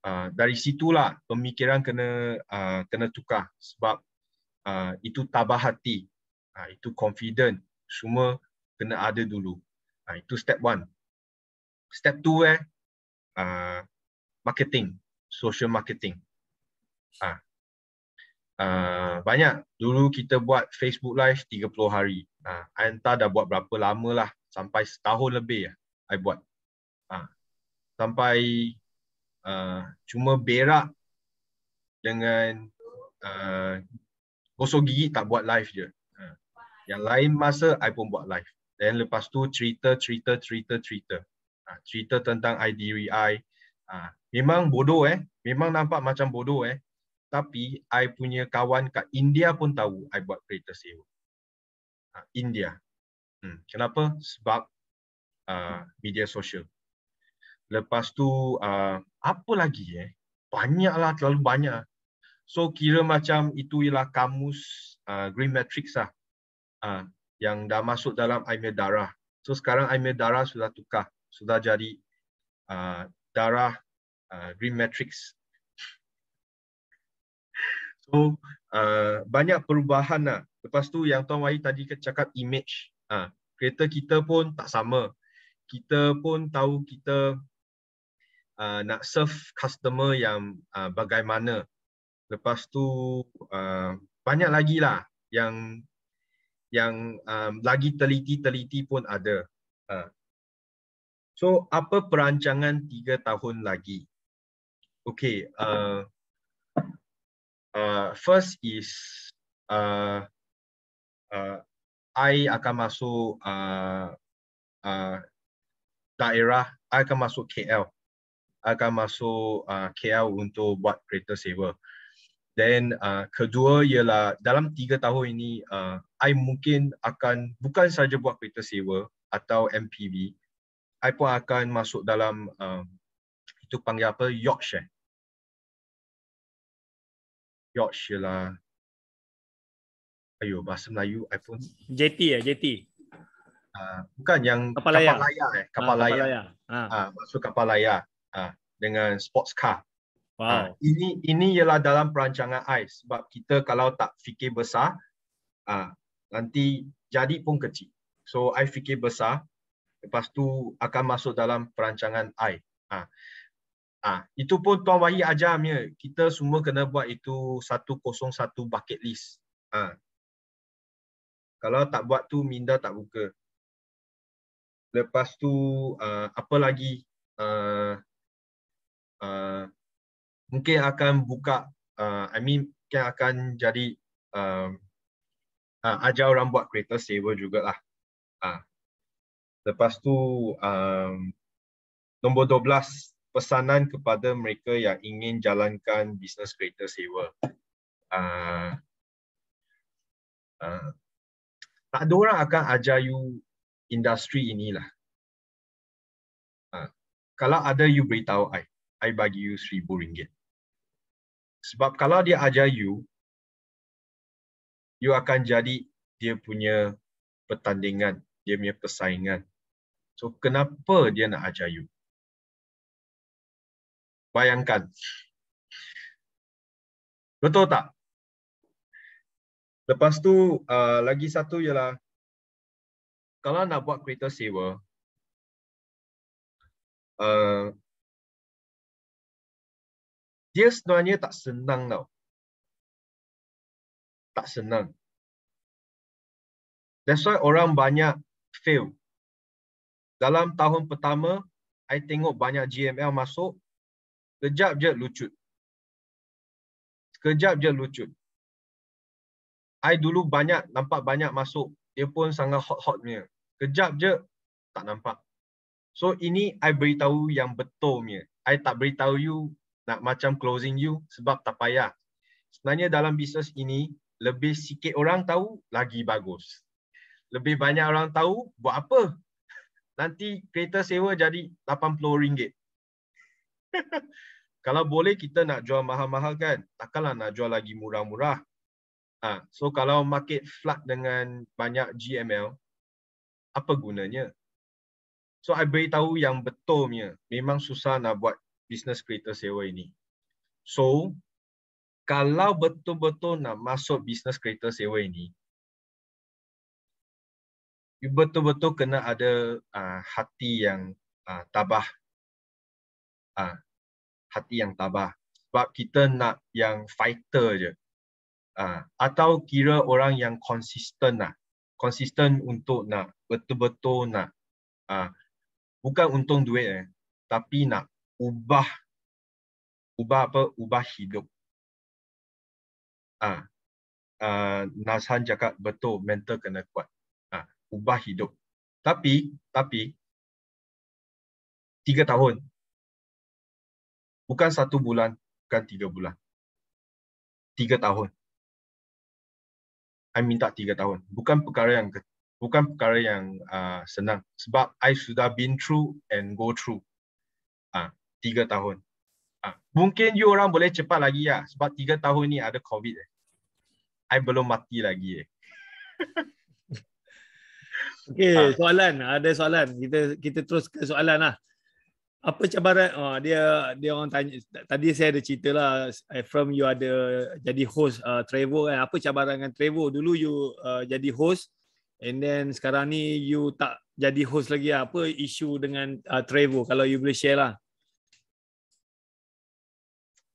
B: uh, dari situlah pemikiran kena uh, kena tukar sebab uh, itu tabah hati, uh, itu confident, semua kena ada dulu. Uh, itu step one. Step two eh, uh, marketing, social marketing. Uh, uh, banyak dulu kita buat Facebook live 30 hari. Uh, entah dah buat berapa lama lah, sampai setahun lebih ya, I buat ha, sampai uh, cuma berak dengan kosong uh, gigi tak buat live je. Ha. Yang lain masa I pun buat live. Dan lepas tu cerita, cerita, cerita, cerita. Ha, cerita tentang IDRI. Ha, memang bodoh eh. Memang nampak macam bodoh eh. Tapi I punya kawan kat India pun tahu I buat kereta sewa. Ha, India. Hmm. Kenapa? Sebab uh, media sosial. Lepas tu uh, apa lagi eh? lah terlalu banyak. So kira macam itu ialah kamus uh, Green Matrix lah. Uh, yang dah masuk dalam Aimer Darah. So sekarang Aimer Darah sudah tukar. Sudah jadi uh, Darah uh, Green Matrix. So uh, banyak perubahan lah. Lepas tu yang Tuan Wahid tadi cakap image. Uh, kereta kita pun tak sama. Kita pun tahu kita uh, nak serve customer yang uh, bagaimana. Lepas tu uh, banyak lagi lah yang yang um, lagi teliti-teliti pun ada. Uh. So apa perancangan tiga tahun lagi? Okay, uh, uh, first is uh, uh, I akan masuk uh, uh, daerah, I akan masuk KL akan masuk uh, KL untuk buat kereta sewa. Then uh, kedua ialah dalam tiga tahun ini, uh, I mungkin akan bukan saja buat kereta sewa atau MPV, I pun akan masuk dalam uh, itu panggil apa Yorkshire.
C: Yorkshire lah.
B: Ayo bahasa Melayu iPhone. JT ya, JT. Uh, bukan yang kapal layar, kapal layar, eh. kapal, ha, kapal layar. layar. Ha. Ah. Uh, masuk kapal layar uh, dengan sports car. Ha, wow. Uh, ini ini ialah dalam perancangan I sebab kita kalau tak fikir besar uh, nanti jadi pun kecil. So I fikir besar lepas tu akan masuk dalam perancangan I. Ah. Uh, uh, itu pun Tuan Wahi ajar ya. Kita semua kena buat itu 101 bucket list. Ah. Uh. Kalau tak buat tu minda tak buka. Lepas tu uh, apa lagi? Uh, Uh, mungkin akan buka uh, I mean mungkin akan jadi um, uh, ajar orang buat kereta saver juga lah. Uh. Lepas tu um, nombor 12 pesanan kepada mereka yang ingin jalankan bisnes kereta saver. Uh, uh, tak ada orang akan ajar you industri inilah.
C: Uh, kalau ada, you beritahu I. I bagi you seribu
B: ringgit. Sebab kalau dia ajar you, you akan jadi dia punya pertandingan, dia punya persaingan. So kenapa dia nak ajar you? Bayangkan.
C: Betul tak? Lepas tu, uh, lagi satu ialah kalau nak buat kereta sewa, uh, dia sebenarnya tak senang tau. Tak senang.
B: That's why orang banyak fail. Dalam tahun pertama, I tengok banyak GML masuk, kejap je
C: lucut. Kejap je lucut. I
B: dulu banyak nampak banyak masuk, dia pun sangat hot hotnya punya. Kejap je tak nampak. So ini I beritahu yang betulnya, punya. I tak beritahu you nak macam closing you sebab tak payah. Sebenarnya dalam bisnes ini, lebih sikit orang tahu, lagi bagus. Lebih banyak orang tahu, buat apa? Nanti kereta sewa jadi RM80. kalau boleh kita nak jual mahal-mahal kan, takkanlah nak jual lagi murah-murah. Ha, so kalau market flat dengan banyak GML, apa gunanya? So I beritahu yang betulnya, memang susah nak buat bisnes kereta sewa ini. So, kalau betul-betul nak masuk bisnes kereta sewa ini, you betul-betul kena ada uh, hati yang uh, tabah. Uh, hati yang tabah. Sebab kita nak yang fighter je. Uh, atau kira orang yang konsisten lah. Konsisten untuk nak betul-betul nak uh, bukan untung duit eh. Tapi nak ubah ubah apa ubah hidup ah ha. uh, nasan cakap betul mental kena kuat ah ha. ubah hidup tapi tapi
C: tiga tahun bukan satu
B: bulan bukan tiga bulan tiga tahun saya minta tiga tahun bukan perkara yang bukan perkara yang uh, senang sebab saya sudah been through and go through Tiga tahun. Ha. Mungkin you orang boleh cepat lagi ya sebab tiga tahun ni ada COVID. Eh. I belum mati lagi. Eh.
A: Okay, ha. Ah. soalan. Ada soalan. Kita kita terus ke soalan lah. Apa cabaran? Oh, dia dia orang tanya. Tadi saya ada cerita lah. From you ada jadi host uh, Trevo. Kan. Apa cabaran dengan Trevo? Dulu you uh, jadi host. And then sekarang ni you tak jadi host lagi. Apa isu dengan uh, Trevo? Kalau you boleh share lah.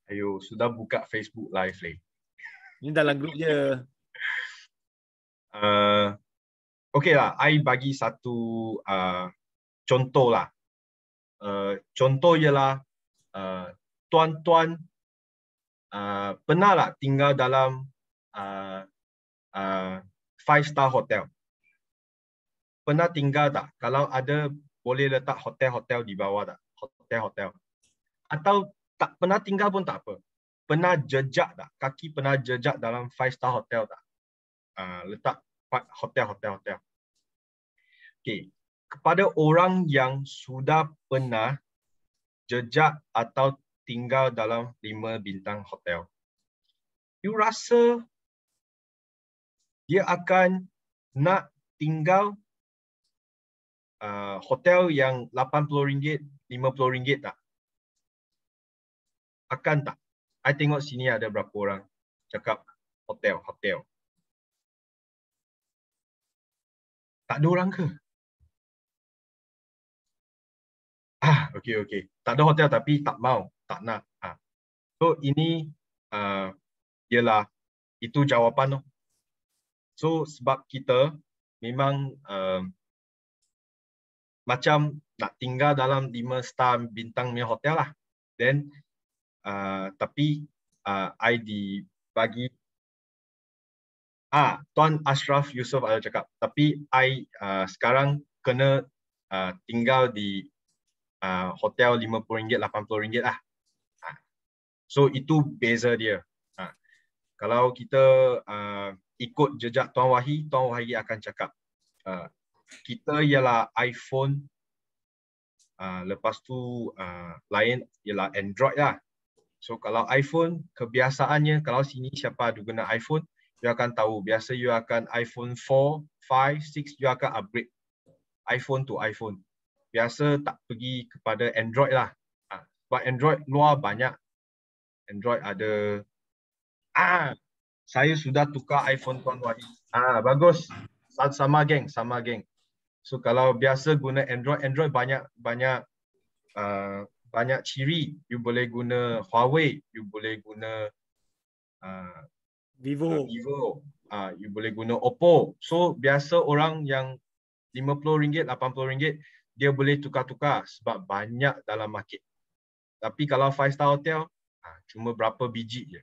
B: Ayo, sudah buka Facebook live leh.
A: Ini dalam grup je.
B: Uh, eh, okay lah, I bagi satu uh, contoh lah. Uh, contoh ialah, uh, tuan-tuan uh, pernah lah tinggal dalam uh, uh, five star hotel. Pernah tinggal tak? Kalau ada, boleh letak hotel-hotel di bawah tak? Hotel-hotel. Atau tak pernah tinggal pun tak apa. Pernah jejak tak? Kaki pernah jejak dalam five star hotel tak? Uh, letak hotel, hotel, hotel. Okay. Kepada orang yang sudah pernah jejak atau tinggal dalam lima bintang hotel, you rasa dia akan nak tinggal uh, hotel yang RM80, RM50 tak? akan tak? I tengok sini ada berapa orang cakap hotel, hotel.
C: Tak ada orang ke? Ah, okay, okay. Tak ada hotel tapi tak mau, tak nak. Ah. So ini uh, ialah itu jawapan. Oh.
B: So sebab kita memang uh, macam nak tinggal dalam 5 star bintang punya hotel lah. Then Ah, tapi uh, I dibagi Ah, Tuan Ashraf Yusof ada cakap, tapi I uh, sekarang kena uh, tinggal di uh, hotel RM50, RM80 lah. So itu beza dia. Kalau kita uh, ikut jejak Tuan Wahi, Tuan Wahi akan cakap. Uh, kita ialah iPhone, uh, lepas tu uh, lain ialah Android lah. So kalau iPhone kebiasaannya kalau sini siapa ada guna iPhone, you akan tahu biasa you akan iPhone 4, 5, 6 you akan upgrade iPhone to iPhone. Biasa tak pergi kepada Android lah. Ha, sebab Android luar banyak. Android ada Ah, saya sudah tukar iPhone tuan Wahid. Ah, bagus. Sama geng, sama geng. So kalau biasa guna Android, Android banyak banyak uh, banyak ciri. You boleh guna Huawei, you boleh guna uh, Vivo, uh, Vivo. Uh, you boleh guna Oppo. So biasa orang yang RM50, RM80, dia boleh tukar-tukar sebab banyak dalam market. Tapi kalau five star hotel, uh, cuma berapa biji je.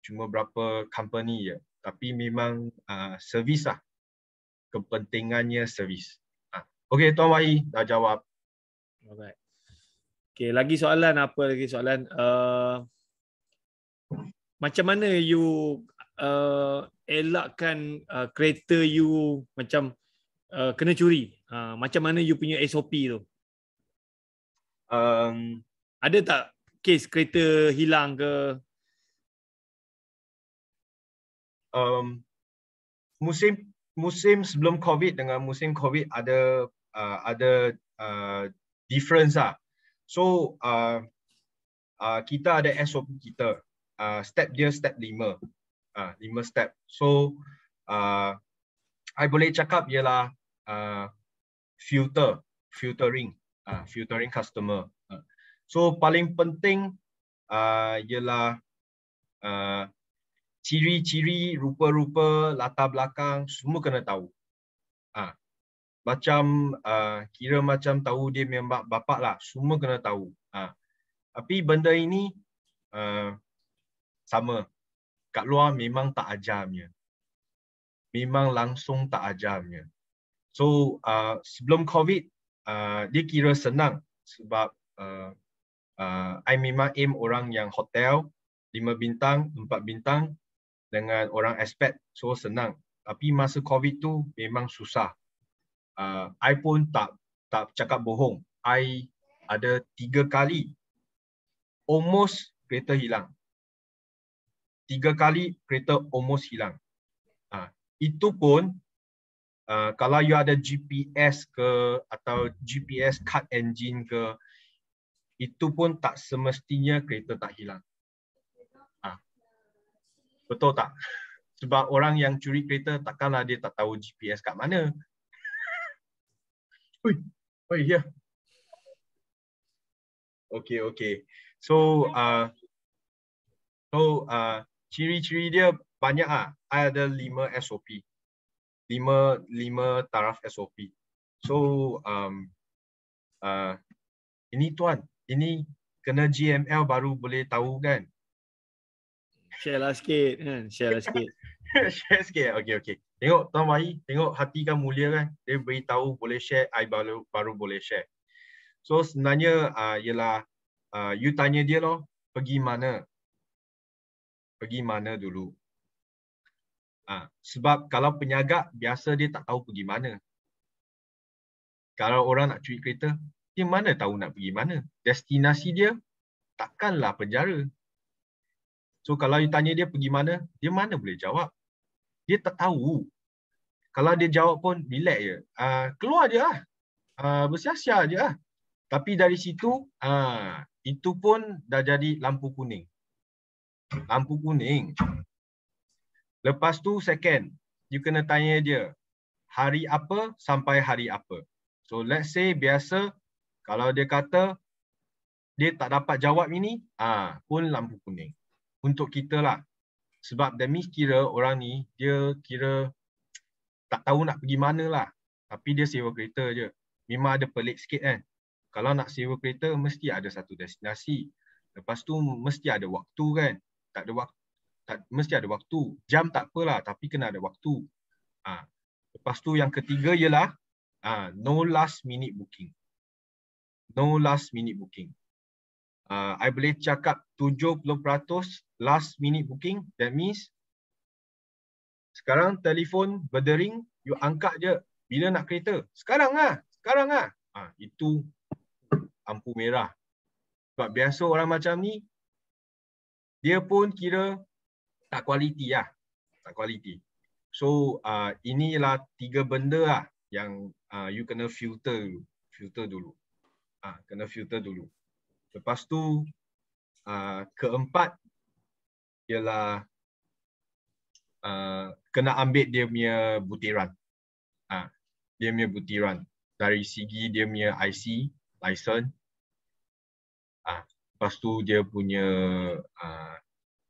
B: Cuma berapa company je. Tapi memang uh, servis lah. Kepentingannya servis. Uh. Okay, Tuan Wai
A: dah jawab. Alright. Okay, lagi soalan apa lagi soalan? Uh, macam mana you uh, elakkan uh, kereta you macam uh, kena curi? Uh, macam mana you punya SOP tu? Um, ada tak kes kereta
B: hilang ke? Um, musim musim sebelum COVID dengan musim COVID ada uh, ada uh, difference ah. So uh, uh, kita ada SOP kita. Uh, step dia step lima. Uh, lima step. So uh, I boleh cakap ialah uh, filter, filtering, uh, filtering customer. Uh, so paling penting uh, ialah uh, ciri-ciri, rupa-rupa, latar belakang, semua kena tahu. Uh, macam uh, kira macam tahu dia memang bapak lah semua kena tahu uh. tapi benda ini uh, sama kat luar memang tak ajarnya memang langsung tak ajarnya so uh, sebelum covid uh, dia kira senang sebab uh, uh, I memang aim orang yang hotel 5 bintang, 4 bintang dengan orang expat so senang tapi masa covid tu memang susah uh, I pun tak tak cakap bohong. I ada tiga kali almost kereta hilang. Tiga kali kereta almost hilang. Uh, itu pun uh, kalau you ada GPS ke atau GPS card engine ke itu pun tak semestinya kereta tak hilang. Ah. Betul tak? Sebab orang yang curi kereta takkanlah dia tak tahu GPS kat mana. Ui. Oi, yeah. Okay, okay. So, uh, so uh, ciri-ciri dia banyak ah. I ada lima SOP. Lima, lima taraf SOP. So, um, uh, ini tuan, ini kena GML baru boleh tahu kan? Share lah sikit. Kan, share lah sikit. Share sikit. Okay, okay. Tengok Tuan Wahi, tengok hati kan mulia kan. Dia beritahu boleh share, ai baru, baru boleh share. So sebenarnya uh, ialah, uh, you tanya dia loh, pergi mana? Pergi mana dulu? Uh, sebab kalau penyaga biasa dia tak tahu pergi mana. Kalau orang nak curi kereta, dia mana tahu nak pergi mana? Destinasi dia takkanlah penjara. So kalau you tanya dia pergi mana, dia mana boleh jawab? dia tak tahu. Kalau dia jawab pun relax je. Uh, keluar je lah. Uh, ah, bersiasya je lah. Tapi dari situ, uh, itu pun dah jadi lampu kuning. Lampu kuning. Lepas tu second, you kena tanya dia hari apa sampai hari apa. So let's say biasa kalau dia kata dia tak dapat jawab ini, uh, pun lampu kuning. Untuk kita lah sebab demi kira orang ni dia kira tak tahu nak pergi mana lah tapi dia sewa kereta je memang ada pelik sikit kan kalau nak sewa kereta mesti ada satu destinasi lepas tu mesti ada waktu kan tak ada waktu tak, mesti ada waktu jam tak apalah tapi kena ada waktu ha. lepas tu yang ketiga ialah ha, no last minute booking no last minute booking uh, I boleh cakap 70% last minute booking. That means sekarang telefon berdering, you angkat je bila nak kereta. Sekarang lah. Sekarang lah. Ha, itu ampu merah. Sebab biasa orang macam ni, dia pun kira tak kualiti lah. Tak kualiti. So uh, inilah tiga benda lah yang uh, you kena filter Filter dulu. Ha, kena filter dulu. Lepas tu uh, keempat ialah uh, kena ambil dia punya butiran. Uh, ah, dia punya butiran dari segi dia punya IC, license. Uh, lepas tu dia punya uh,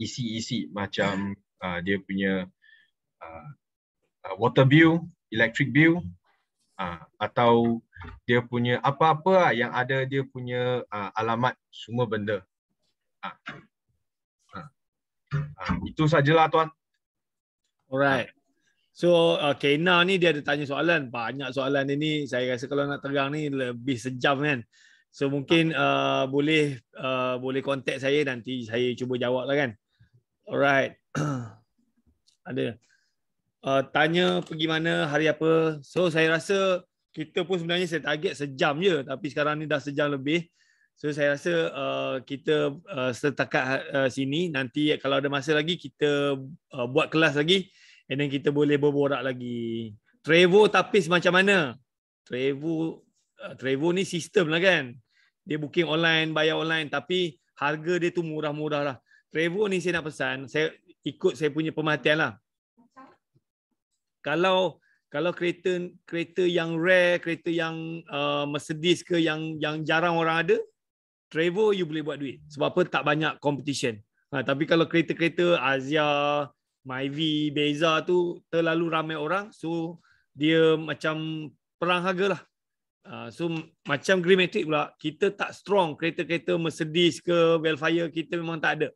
B: isi-isi e e macam uh, dia punya uh, uh water bill, electric bill uh, atau dia punya apa-apa lah yang ada dia punya uh, alamat semua benda. Uh.
A: Uh. Uh. Itu sajalah tuan. Alright. So uh, Kena ni dia ada tanya soalan. Banyak soalan ini Saya rasa kalau nak terang ni lebih sejam kan. So mungkin uh, boleh uh, boleh kontak saya nanti saya cuba jawab lah kan. Alright. ada. Uh, tanya pergi mana, hari apa. So saya rasa kita pun sebenarnya saya target sejam je tapi sekarang ni dah sejam lebih so saya rasa uh, kita uh, setakat uh, sini nanti kalau ada masa lagi kita uh, buat kelas lagi and then kita boleh berborak lagi Trevo tapi macam mana Trevo uh, Trevo ni sistem lah kan dia booking online bayar online tapi harga dia tu murah-murah lah Trevo ni saya nak pesan saya ikut saya punya pemerhatian lah kalau kalau kereta kereta yang rare, kereta yang uh, Mercedes ke yang yang jarang orang ada, Trevo you boleh buat duit. Sebab apa? Tak banyak competition. Ha, tapi kalau kereta-kereta Asia, Myvi, Beza tu terlalu ramai orang, so dia macam perang harga lah. Uh, so macam Green Matrix pula, kita tak strong kereta-kereta Mercedes ke Velfire kita memang tak ada.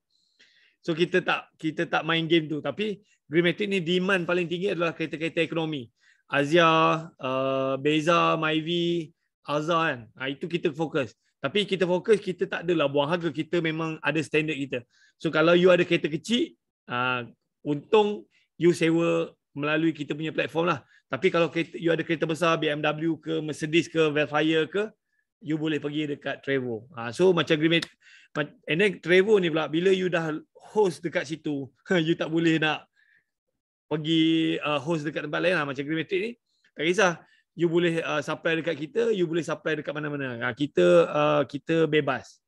A: So kita tak kita tak main game tu. Tapi Green ni demand paling tinggi adalah kereta-kereta ekonomi. Azia, uh, Beza, Maivi, Azza kan. Ha, itu kita fokus. Tapi kita fokus, kita tak adalah buang harga. Kita memang ada standard kita. So kalau you ada kereta kecil, uh, untung you sewa melalui kita punya platform lah. Tapi kalau kereta, you ada kereta besar, BMW ke, Mercedes ke, Velfire ke, you boleh pergi dekat Trevo. Ha, so macam Grimmett, and then Trevo ni pula, bila you dah host dekat situ, you tak boleh nak pergi uh, host dekat tempat lain lah macam Grimatic ni tak kisah you boleh uh, supply dekat kita you boleh supply dekat mana-mana uh, kita uh, kita bebas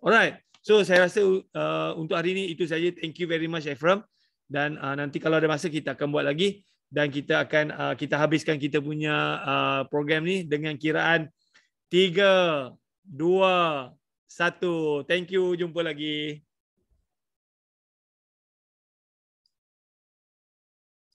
A: alright so saya rasa uh, untuk hari ni itu saja thank you very much Ephraim dan uh, nanti kalau ada masa kita akan buat lagi dan kita akan uh, kita habiskan kita punya uh, program ni dengan kiraan 3 2 1 thank you jumpa lagi